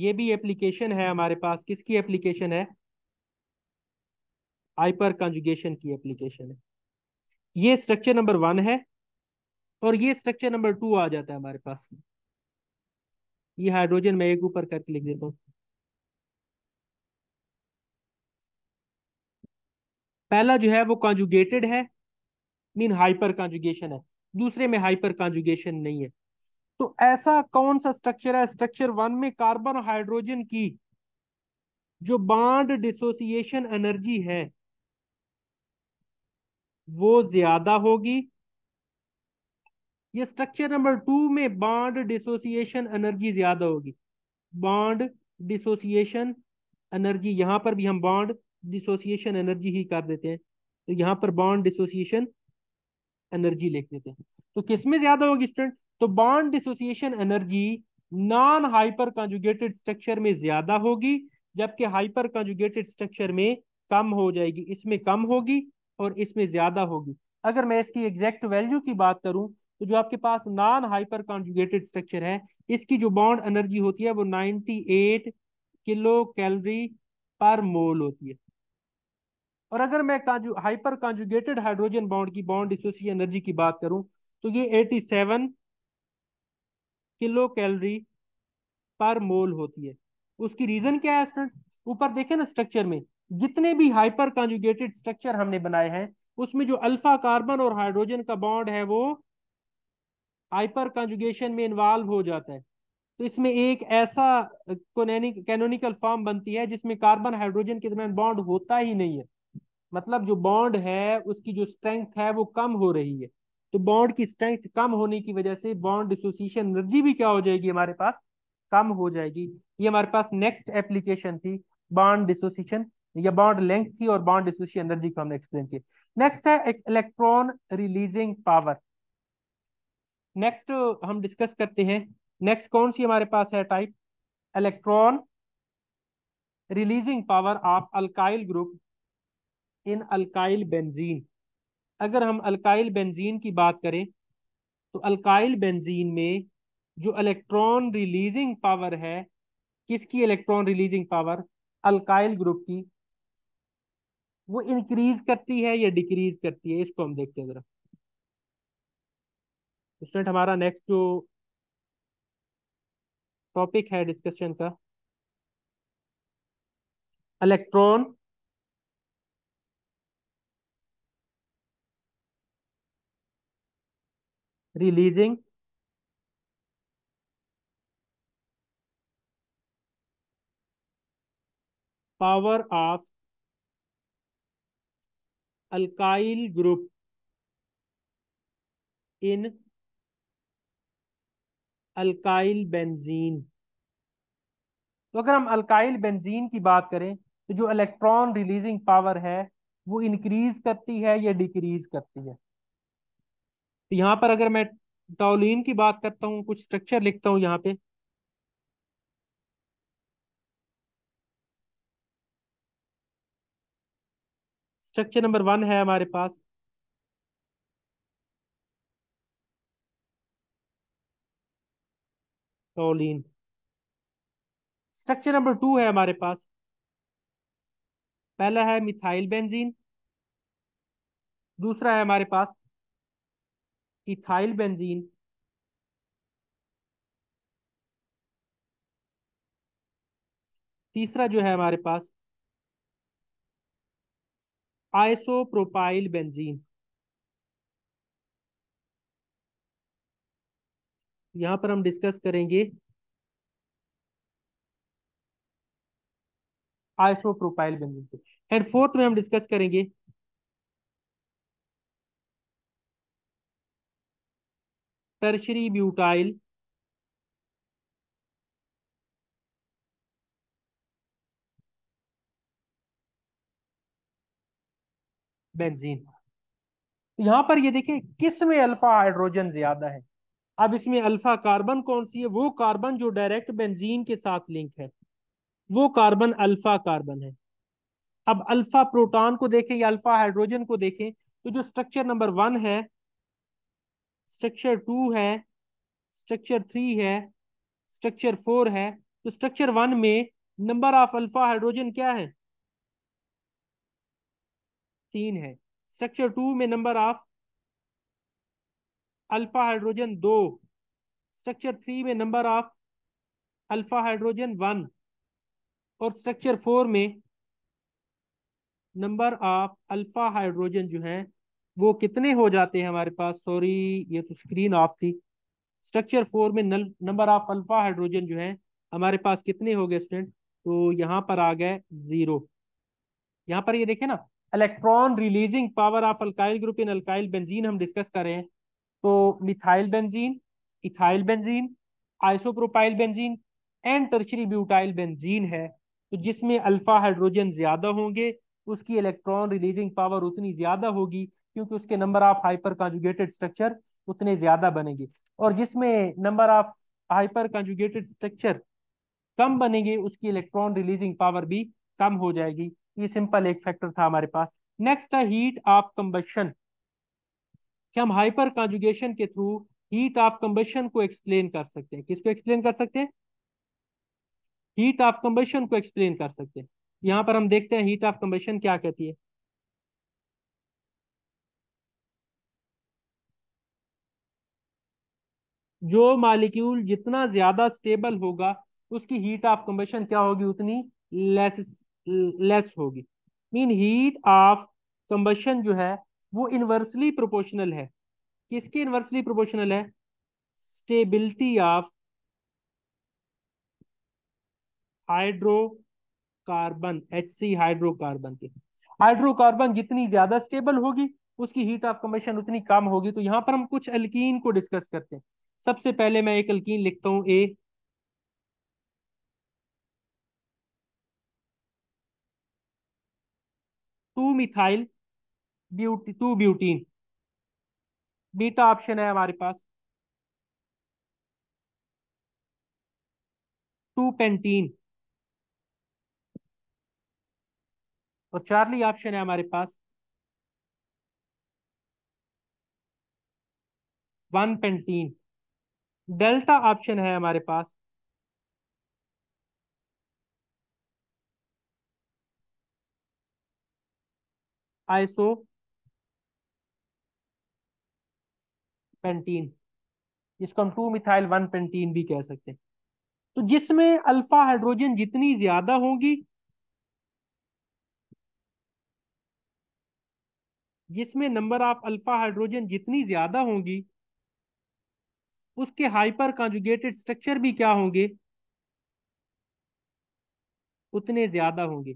ये भी एप्लीकेशन है हमारे पास किसकी एप्लीकेशन है हाइपर कंजुगेशन की एप्लीकेशन है ये स्ट्रक्चर नंबर वन है और ये स्ट्रक्चर नंबर टू आ जाता है हमारे पास ये हाइड्रोजन मैं एक ऊपर करके लिख देता हूँ पहला जो है वो कॉन्जुगेटेड है मीन हाइपर कॉन्जुगेशन है दूसरे में हाइपर कॉन्जुगेशन नहीं है तो ऐसा कौन सा स्ट्रक्चर है स्ट्रक्चर वन में कार्बन और हाइड्रोजन की जो बाड डिसोसिएशन एनर्जी है वो ज्यादा होगी ये स्ट्रक्चर नंबर टू में बॉन्ड डिसोसिएशन एनर्जी ज्यादा होगी बॉन्ड डिसोसिएशन एनर्जी यहां पर भी हम बॉन्ड डिसोसिएशन एनर्जी ही कर देते हैं तो यहाँ पर बॉन्ड डिसोसिएशन एनर्जी लिख देते हैं तो किस तो में ज्यादा होगी स्टूडेंट तो bond dissociation energy non hyper conjugated structure में ज्यादा होगी जबकि हाइपर कॉन्जुगेटेड स्ट्रक्चर में कम हो जाएगी इसमें कम होगी और इसमें ज्यादा होगी अगर मैं इसकी एग्जैक्ट वैल्यू की बात करूं तो जो आपके पास नॉन हाइपर कॉन्जुगेटेड स्ट्रक्चर है इसकी जो बॉन्ड एनर्जी होती है वो 98 किलो कैलोरी पर मोल होती है और अगर मैं कांजु, हाइपर कॉन्जुगेटेड हाइड्रोजन बॉन्ड की बॉन्ड एसोसिएट एनर्जी की बात करूं तो ये 87 किलो कैलोरी पर मोल होती है उसकी रीजन क्या है स्टूडेंट ऊपर देखे ना स्ट्रक्चर में जितने भी हाइपर कॉन्जुगेटेड स्ट्रक्चर हमने बनाए हैं उसमें जो अल्फा कार्बन और हाइड्रोजन का बॉन्ड है वो हाइपर कंजुगेशन में इन्वॉल्व हो जाता है तो इसमें एक ऐसा कैनोनिकल फॉर्म बनती है जिसमें कार्बन हाइड्रोजन के दरमियान बॉन्ड होता ही नहीं है मतलब जो बॉन्ड है उसकी जो स्ट्रेंथ है वो कम हो रही है तो बॉन्ड की स्ट्रेंथ कम होने की वजह से बॉन्ड डिसोसिएशन एनर्जी भी क्या हो जाएगी हमारे पास कम हो जाएगी ये हमारे पास नेक्स्ट एप्लीकेशन थी बॉन्ड डिसोसिएशन या बॉन्ड लेंथ थी और बॉन्ड डिसोसिएशन एनर्जी को हमने एक्सप्लेन किया नेक्स्ट है इलेक्ट्रॉन रिलीजिंग पावर नेक्स्ट हम डिस्कस करते हैं नेक्स्ट कौन सी हमारे पास है type electron releasing power of alkyl group in alkyl benzene अगर हम अल्काइल बेंजीन की बात करें तो अल्काइल बेंजीन में जो इलेक्ट्रॉन रिलीजिंग पावर है किसकी electron releasing power alkyl group की वो इंक्रीज करती है या डिक्रीज करती है इसको हम देखते हैं जरा स्टूडेंट हमारा नेक्स्ट जो टॉपिक है डिस्कशन का electron releasing power of alkyl group in alkyl benzene तो अगर हम अल्काइल बेंजीन की बात करें तो जो इलेक्ट्रॉन रिलीजिंग पावर है वो इंक्रीज करती है या डिक्रीज करती है तो यहां पर अगर मैं टॉलिन की बात करता हूं कुछ स्ट्रक्चर लिखता हूँ यहाँ पे स्ट्रक्चर नंबर वन है हमारे पास टोलिन स्ट्रक्चर नंबर टू है हमारे पास पहला है मिथाइल बेंजीन दूसरा है हमारे पास इथाइल बेंजीन तीसरा जो है हमारे पास आइसोप्रोपाइल बेंजीन यहां पर हम डिस्कस करेंगे आइसोप्रोपाइल बेंजीन को एंड फोर्थ में हम डिस्कस करेंगे टर्शरी ब्यूटाइल बेंजीन यहां पर ये देखें किस में अल्फा हाइड्रोजन ज्यादा है अब इसमें अल्फा कार्बन कौन सी है वो कार्बन जो डायरेक्ट बेंजीन के साथ लिंक है वो कार्बन अल्फा कार्बन है अब अल्फा प्रोटॉन को देखें या अल्फा हाइड्रोजन को देखें तो जो स्ट्रक्चर नंबर वन है स्ट्रक्चर टू है स्ट्रक्चर थ्री है स्ट्रक्चर फोर है तो स्ट्रक्चर वन में नंबर ऑफ अल्फा हाइड्रोजन क्या है तीन है स्ट्रक्चर टू में नंबर ऑफ अल्फा हाइड्रोजन दो स्ट्रक्चर थ्री में number of alpha hydrogen one और स्ट्रक्चर फोर में नंबर ऑफ अल्फा हाइड्रोजन जो है वो कितने हो जाते हैं हमारे पास सॉरी ये तो स्क्रीन ऑफ थी स्ट्रक्चर फोर में नंबर ऑफ अल्फा हाइड्रोजन जो है हमारे पास कितने हो गए स्टूडेंट तो यहाँ पर आ गए जीरो यहाँ पर ये देखे ना electron releasing power of alkyl group in alkyl benzene हम डिस्कस कर रहे हैं तो methyl benzene ethyl benzene isopropyl benzene and tertiary butyl benzene है तो जिसमें अल्फा हाइड्रोजन ज्यादा होंगे उसकी इलेक्ट्रॉन रिलीजिंग पावर उतनी ज्यादा होगी क्योंकि उसके number of hyper conjugated structure उतने ज्यादा बनेंगे और जिसमें number of hyper conjugated structure कम बनेंगे उसकी इलेक्ट्रॉन रिलीजिंग पावर भी कम हो जाएगी ये सिंपल एक फैक्टर था हमारे पास नेक्स्ट है हीट ऑफ कंबशन कि हम हाइपर कॉन्जुगेशन के थ्रू हीट ऑफ कंबेशन को एक्सप्लेन कर सकते हैं किसको एक्सप्लेन कर सकते हैं हीट ऑफ कंबेशन को एक्सप्लेन कर सकते हैं यहां पर हम देखते हैं हीट ऑफ कंबेशन क्या कहती है जो मालिक्यूल जितना ज्यादा स्टेबल होगा उसकी हीट ऑफ कंबेशन क्या होगी उतनी लेस लेस होगी मीन हीट ऑफ कंबेशन जो है वो इन्वर्सली प्रोपोर्शनल है किसके इन्वर्सली प्रोपोर्शनल है stability of hydrocarbon H C hydrocarbon के हाइड्रोकार्बन जितनी ज्यादा स्टेबल होगी उसकी हीट ऑफ कमीशन उतनी कम होगी तो यहां पर हम कुछ अल्कीन को डिस्कस करते हैं सबसे पहले मैं एक अल्कीन लिखता हूं A two methyl but two butene beta option है हमारे पास टू पेंटीन और चार्ली ऑप्शन है हमारे पास वन पेंटीन डेल्टा ऑप्शन है हमारे पास आइसो पेंटीन जिसको हम टू मिथाइल वन पेंटीन भी कह सकते हैं तो जिसमें अल्फा हाइड्रोजन जितनी ज्यादा होगी जिसमें नंबर ऑफ अल्फा हाइड्रोजन जितनी ज्यादा होंगी उसके हाइपर कॉन्जुगेटेड स्ट्रक्चर भी क्या होंगे उतने ज्यादा होंगे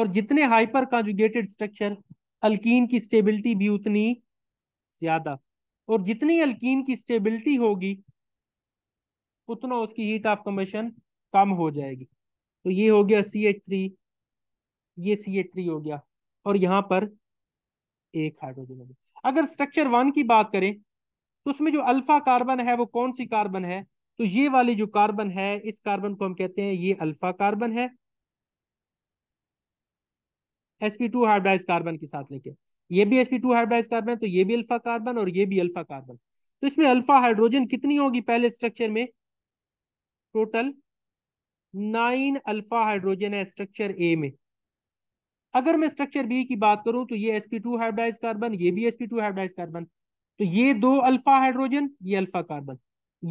और जितने हाइपर कॉन्जुगेटेड स्ट्रक्चर अल्कीन की स्टेबिलिटी भी उतनी ज्यादा और जितनी अल्कीन की स्टेबिलिटी होगी उतना उसकी हीट ऑफ कमेशन कम हो जाएगी तो ये हो गया सी एच थ्री ये सी एच थ्री हो गया और यहाँ पर एक हाइड्रोजन हो गया अगर स्ट्रक्चर वन की बात करें तो उसमें जो अल्फा कार्बन है वो कौन सी कार्बन है तो ये वाली जो कार्बन है इस कार्बन को हम कहते हैं ये अल्फा कार्बन है एसपी टू हाइड्राइज कार्बन के साथ लेके ये भी S P two hybridize carbon तो ये भी अल्फा कार्बन और ये भी अल्फा कार्बन तो इसमें अल्फा हाइड्रोजन कितनी होगी पहले स्ट्रक्चर में टोटल नाइन अल्फा हाइड्रोजन है स्ट्रक्चर ए में अगर मैं स्ट्रक्चर बी की बात करूं तो ये टू हाइब्रिडाइज कार्बन ये भी टू हाइब्रिडाइज कार्बन तो ये दो अल्फा हाइड्रोजन ये अल्फा कार्बन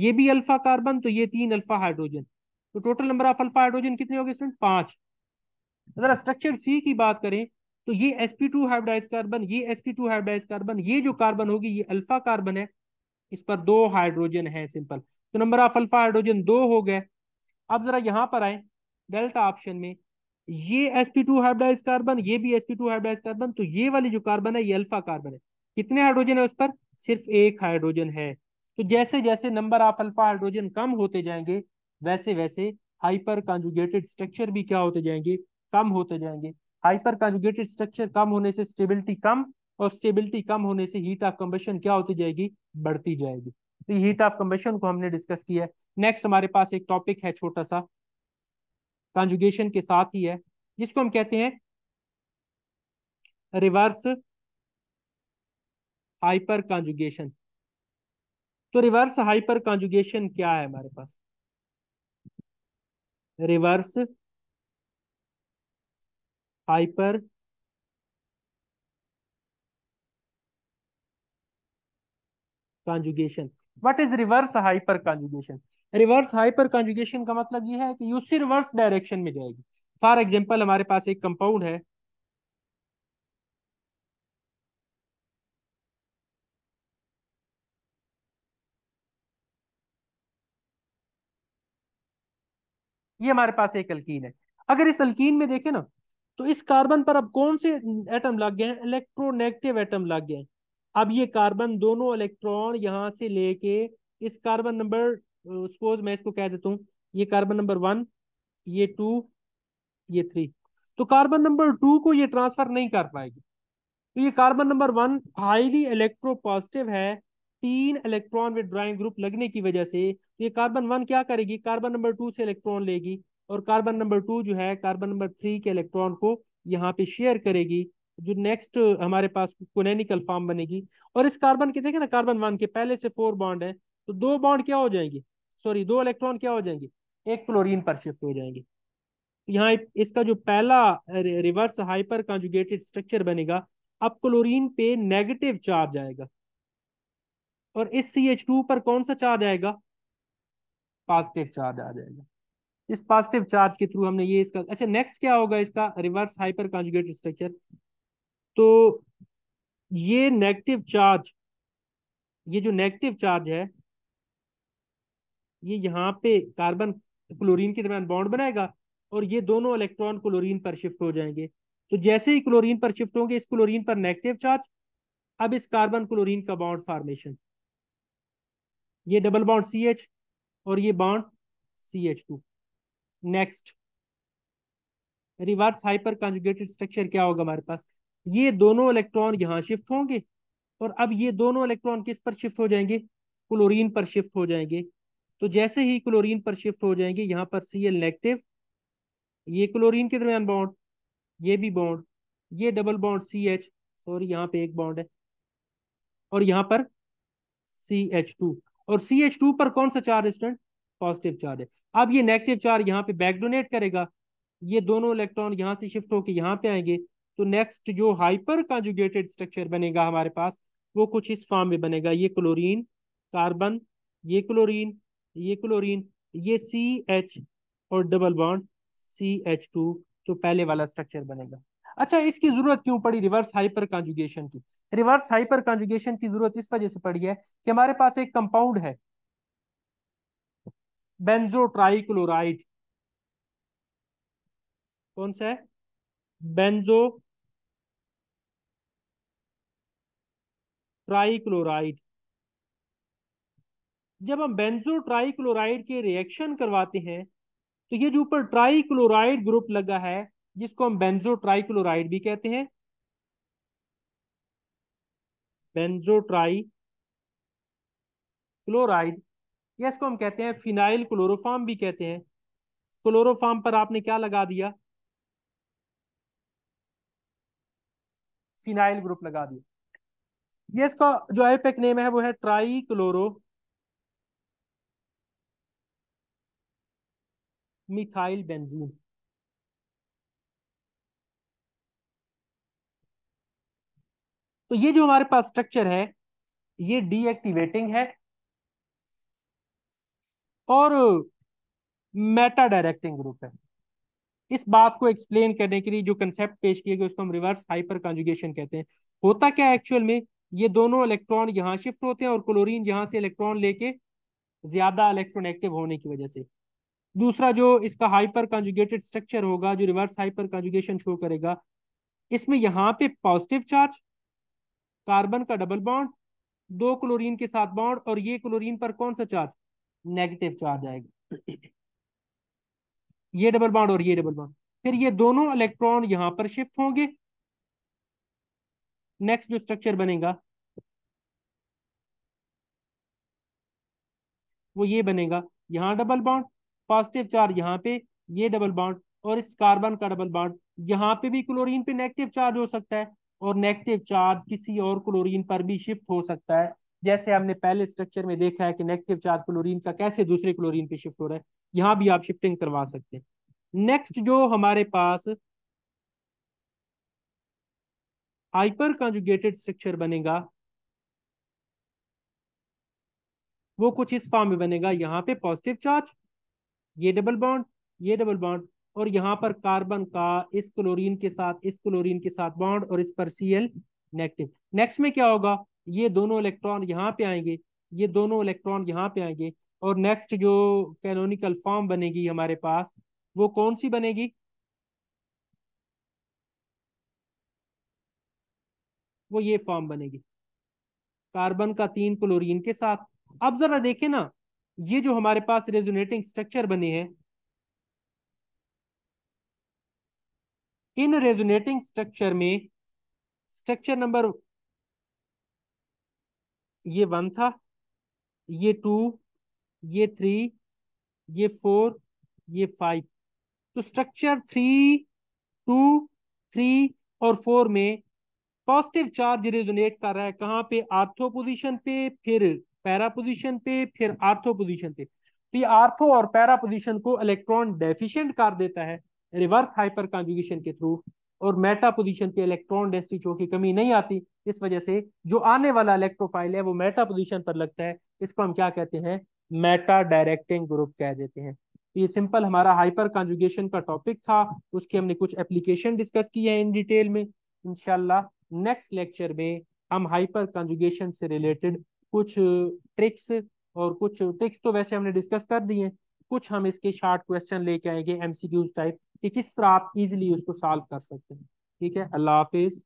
ये भी अल्फा कार्बन तो ये तीन अल्फा हाइड्रोजन तो total number of alpha hydrogen कितने हो गए स्टूडेंट पांच अगर स्ट्रक्चर सी की बात करें तो ये sp2 टू हाइब्रिडाइज कार्बन ये sp2 टू हाइब्रिडाइज कार्बन ये जो कार्बन होगी ये अल्फा कार्बन है इस पर दो हाइड्रोजन है सिंपल तो नंबर ऑफ अल्फा हाइड्रोजन दो हो गए अब जरा यहां पर आए डेल्टा ऑप्शन में ये sp2 हाइब्रिडाइज कार्बन ये भी sp2 हाइब्रिडाइज कार्बन तो ये वाली जो कार्बन है ये अल्फा कार्बन है कितने हाइड्रोजन है उस पर सिर्फ एक हाइड्रोजन है तो जैसे जैसे नंबर ऑफ अल्फा हाइड्रोजन कम होते जाएंगे वैसे वैसे हाइपर कॉन्जुगेटेड स्ट्रक्चर भी क्या होते जाएंगे कम होते जाएंगे हाइपर कंजुगेटेड स्ट्रक्चर कम होने से स्टेबिलिटी कम और स्टेबिलिटी कम होने से हीट ऑफ कम्बेशन क्या होती जाएगी बढ़ती जाएगी तो हीट ऑफ कम्बशन को हमने डिस्कस किया है नेक्स्ट हमारे पास एक टॉपिक है छोटा सा कंजुगेशन के साथ ही है जिसको हम कहते हैं रिवर्स हाइपर कॉन्जुगेशन तो रिवर्स हाइपर कंजुगेशन क्या है हमारे पास reverse hyper conjugation what is reverse hyper conjugation reverse hyper conjugation का मतलब यह है कि यूसी रिवर्स डायरेक्शन में जाएगी फॉर एग्जाम्पल हमारे पास एक कंपाउंड है ये हमारे पास एक अल्कीन है अगर इस अल्कीन में देखें ना तो इस कार्बन पर अब कौन से एटम लग गए हैं इलेक्ट्रोनेगेटिव एटम लग गए हैं अब ये कार्बन दोनों इलेक्ट्रॉन यहाँ से लेके इस कार्बन नंबर सपोज मैं इसको कह देता हूँ ये कार्बन नंबर वन ये टू ये थ्री तो कार्बन नंबर टू को ये ट्रांसफर नहीं कर पाएगी तो ये carbon number one highly electro positive है तीन इलेक्ट्रॉन विद ड्राइंग ग्रुप लगने की वजह से तो ये कार्बन वन क्या करेगी कार्बन नंबर टू से इलेक्ट्रॉन लेगी और कार्बन नंबर टू जो है कार्बन नंबर थ्री के इलेक्ट्रॉन को यहाँ पे शेयर करेगी जो नेक्स्ट हमारे पास कोनेनिकल फॉर्म बनेगी और इस कार्बन के देखें ना कार्बन वन के पहले से फोर बॉन्ड है तो दो बॉन्ड क्या हो जाएंगे सॉरी दो इलेक्ट्रॉन क्या हो जाएंगे एक क्लोरीन पर शिफ्ट हो जाएंगे यहाँ इसका जो पहला रिवर्स हाइपर कॉन्जुगेटेड स्ट्रक्चर बनेगा अब क्लोरीन पे नेगेटिव चार्ज आएगा और इस सी एच टू पर कौन सा चार्ज आएगा पॉजिटिव चार्ज आ जाएगा इस पॉजिटिव चार्ज के थ्रू हमने ये इसका अच्छा नेक्स्ट क्या होगा इसका रिवर्स हाइपर कॉन्जुगेट स्ट्रक्चर तो ये नेगेटिव चार्ज ये जो नेगेटिव चार्ज है ये यहाँ पे कार्बन क्लोरीन के दरमियान बॉन्ड बनाएगा और ये दोनों इलेक्ट्रॉन क्लोरीन पर शिफ्ट हो जाएंगे तो जैसे ही क्लोरीन पर शिफ्ट होंगे इस क्लोरीन पर नेगेटिव चार्ज अब इस कार्बन क्लोरीन का बाउंड फॉर्मेशन ये डबल बाउंड सी एच और ये bond C H two next reverse hyperconjugated structure क्या होगा हमारे पास ये दोनों इलेक्ट्रॉन यहाँ शिफ्ट होंगे और अब ये दोनों इलेक्ट्रॉन किस पर शिफ्ट हो जाएंगे क्लोरीन पर शिफ्ट हो जाएंगे तो जैसे ही क्लोरीन पर शिफ्ट हो जाएंगे यहाँ पर सी एल नेगेटिव ये क्लोरीन के दरमियान बॉन्ड ये भी बॉन्ड ये डबल बॉन्ड सी एच और यहाँ पे एक बॉन्ड है और यहाँ पर सी एच टू और सी एच टू पर कौन सा चार्ज स्टूडेंट पॉजिटिव चार्ज है अब ये नेगेटिव चार्ज यहाँ पे बैक डोनेट करेगा ये दोनों इलेक्ट्रॉन यहाँ से शिफ्ट होकर यहाँ पे आएंगे तो नेक्स्ट जो हाइपर कॉन्जुगेटेड स्ट्रक्चर बनेगा हमारे पास वो कुछ इस फॉर्म में बनेगा ये क्लोरीन कार्बन ये क्लोरीन ये क्लोरीन ये सी एच और double bond C H two तो पहले वाला स्ट्रक्चर बनेगा अच्छा इसकी जरूरत क्यों पड़ी रिवर्स हाइपर कॉन्जुगेशन की रिवर्स हाइपर कॉन्जुगेशन की जरूरत इस वजह से पड़ी है कि हमारे पास एक कंपाउंड है बेंजोट्राइक्लोराइड कौन सा है बेंजो ट्राइक्लोराइड जब हम बेंजो ट्राइक्लोराइड के रिएक्शन करवाते हैं तो ये जो ऊपर ट्राइक्लोराइड ग्रुप लगा है जिसको हम बेंजो ट्राइक्लोराइड भी कहते हैं बेंजो ट्राई क्लोराइड या इसको हम कहते हैं फिनाइल क्लोरोफार्म भी कहते हैं क्लोरोफार्म पर आपने क्या लगा दिया फिनाइल ग्रुप लगा दिया ये इसका जो आईपेक नेम है वो है ट्राई क्लोरो मिथाइल बेंजीन तो ये जो हमारे पास स्ट्रक्चर है ये डीएक्टिवेटिंग है और मेटा डायरेक्टिंग ग्रुप है इस बात को एक्सप्लेन करने के लिए जो कंसेप्ट पेश किए गए उसको हम रिवर्स हाइपर कॉन्जुगेशन कहते हैं होता क्या है एक्चुअल में ये दोनों इलेक्ट्रॉन यहाँ शिफ्ट होते हैं और क्लोरीन यहाँ से इलेक्ट्रॉन लेके ज्यादा इलेक्ट्रॉन एक्टिव होने की वजह से दूसरा जो इसका हाइपर कॉन्जुगेटेड स्ट्रक्चर होगा जो रिवर्स हाइपर कॉन्जुगेशन शो करेगा इसमें यहाँ पे पॉजिटिव चार्ज कार्बन का डबल बॉन्ड दो क्लोरीन के साथ बॉन्ड और ये क्लोरीन पर कौन सा चार्ज नेगेटिव चार्ज आएगा ये डबल बाउंड और ये डबल बाउंड फिर ये दोनों इलेक्ट्रॉन यहां पर शिफ्ट होंगे नेक्स्ट जो स्ट्रक्चर बनेगा वो ये बनेगा यहां डबल बाउंड पॉजिटिव चार्ज यहां पे ये डबल बाउंड और इस कार्बन का डबल बाउंड यहां पे भी क्लोरीन पे नेगेटिव चार्ज हो सकता है और नेगेटिव चार्ज किसी और क्लोरीन पर भी शिफ्ट हो सकता है जैसे हमने पहले स्ट्रक्चर में देखा है कि नेगेटिव चार्ज क्लोरीन का कैसे दूसरे क्लोरीन पे शिफ्ट हो रहा है यहां भी आप शिफ्टिंग करवा सकते हैं नेक्स्ट जो हमारे पास हाइपर कॉन्जुगेटेड स्ट्रक्चर बनेगा वो कुछ इस फॉर्म में बनेगा यहाँ पे पॉजिटिव चार्ज ये डबल बॉन्ड ये डबल बॉन्ड और यहां पर कार्बन का इस क्लोरीन के साथ इस क्लोरीन के साथ बॉन्ड और इस पर सीएल नेगेटिव नेक्स्ट में क्या होगा ये दोनों इलेक्ट्रॉन यहाँ पे आएंगे ये दोनों इलेक्ट्रॉन यहाँ पे आएंगे और नेक्स्ट जो कैनोनिकल फॉर्म बनेगी हमारे पास वो कौन सी बनेगी वो ये फॉर्म बनेगी कार्बन का तीन क्लोरीन के साथ अब जरा देखें ना ये जो हमारे पास रेजोनेटिंग स्ट्रक्चर बने हैं इन रेजोनेटिंग स्ट्रक्चर में स्ट्रक्चर नंबर ये वन था ये टू ये थ्री ये फोर ये फाइव तो स्ट्रक्चर थ्री टू थ्री और फोर में पॉजिटिव चार्ज रेजोनेट कर रहा है कहाँ पे आर्थो पोजीशन पे फिर पैरा पोजीशन पे फिर आर्थो पोजीशन पे तो ये आर्थो और पैरा पोजीशन को इलेक्ट्रॉन डेफिशिएंट कर देता है रिवर्स हाइपर कॉन्जुगेशन के थ्रू और मेटा पोजीशन पे इलेक्ट्रॉन डेंसिटी जो की कमी नहीं आती इस वजह से जो आने वाला इलेक्ट्रोफाइल है वो मेटा पोजीशन पर लगता है इसको हम क्या कहते हैं मेटा डायरेक्टिंग ग्रुप कह देते हैं तो ये सिंपल हमारा हाइपर कॉन्जुगेशन का टॉपिक था उसके हमने कुछ एप्लीकेशन डिस्कस की है इन डिटेल में इनशाला नेक्स्ट लेक्चर में हम हाइपर कॉन्जुगेशन से रिलेटेड कुछ ट्रिक्स और कुछ ट्रिक्स तो वैसे हमने डिस्कस कर दिए कुछ हम इसके शार्ट क्वेश्चन लेके आएंगे एमसीक्यूज टाइप कि किस तरह आप इजिली उसको सॉल्व कर सकते हैं ठीक है अल्लाह हाफिज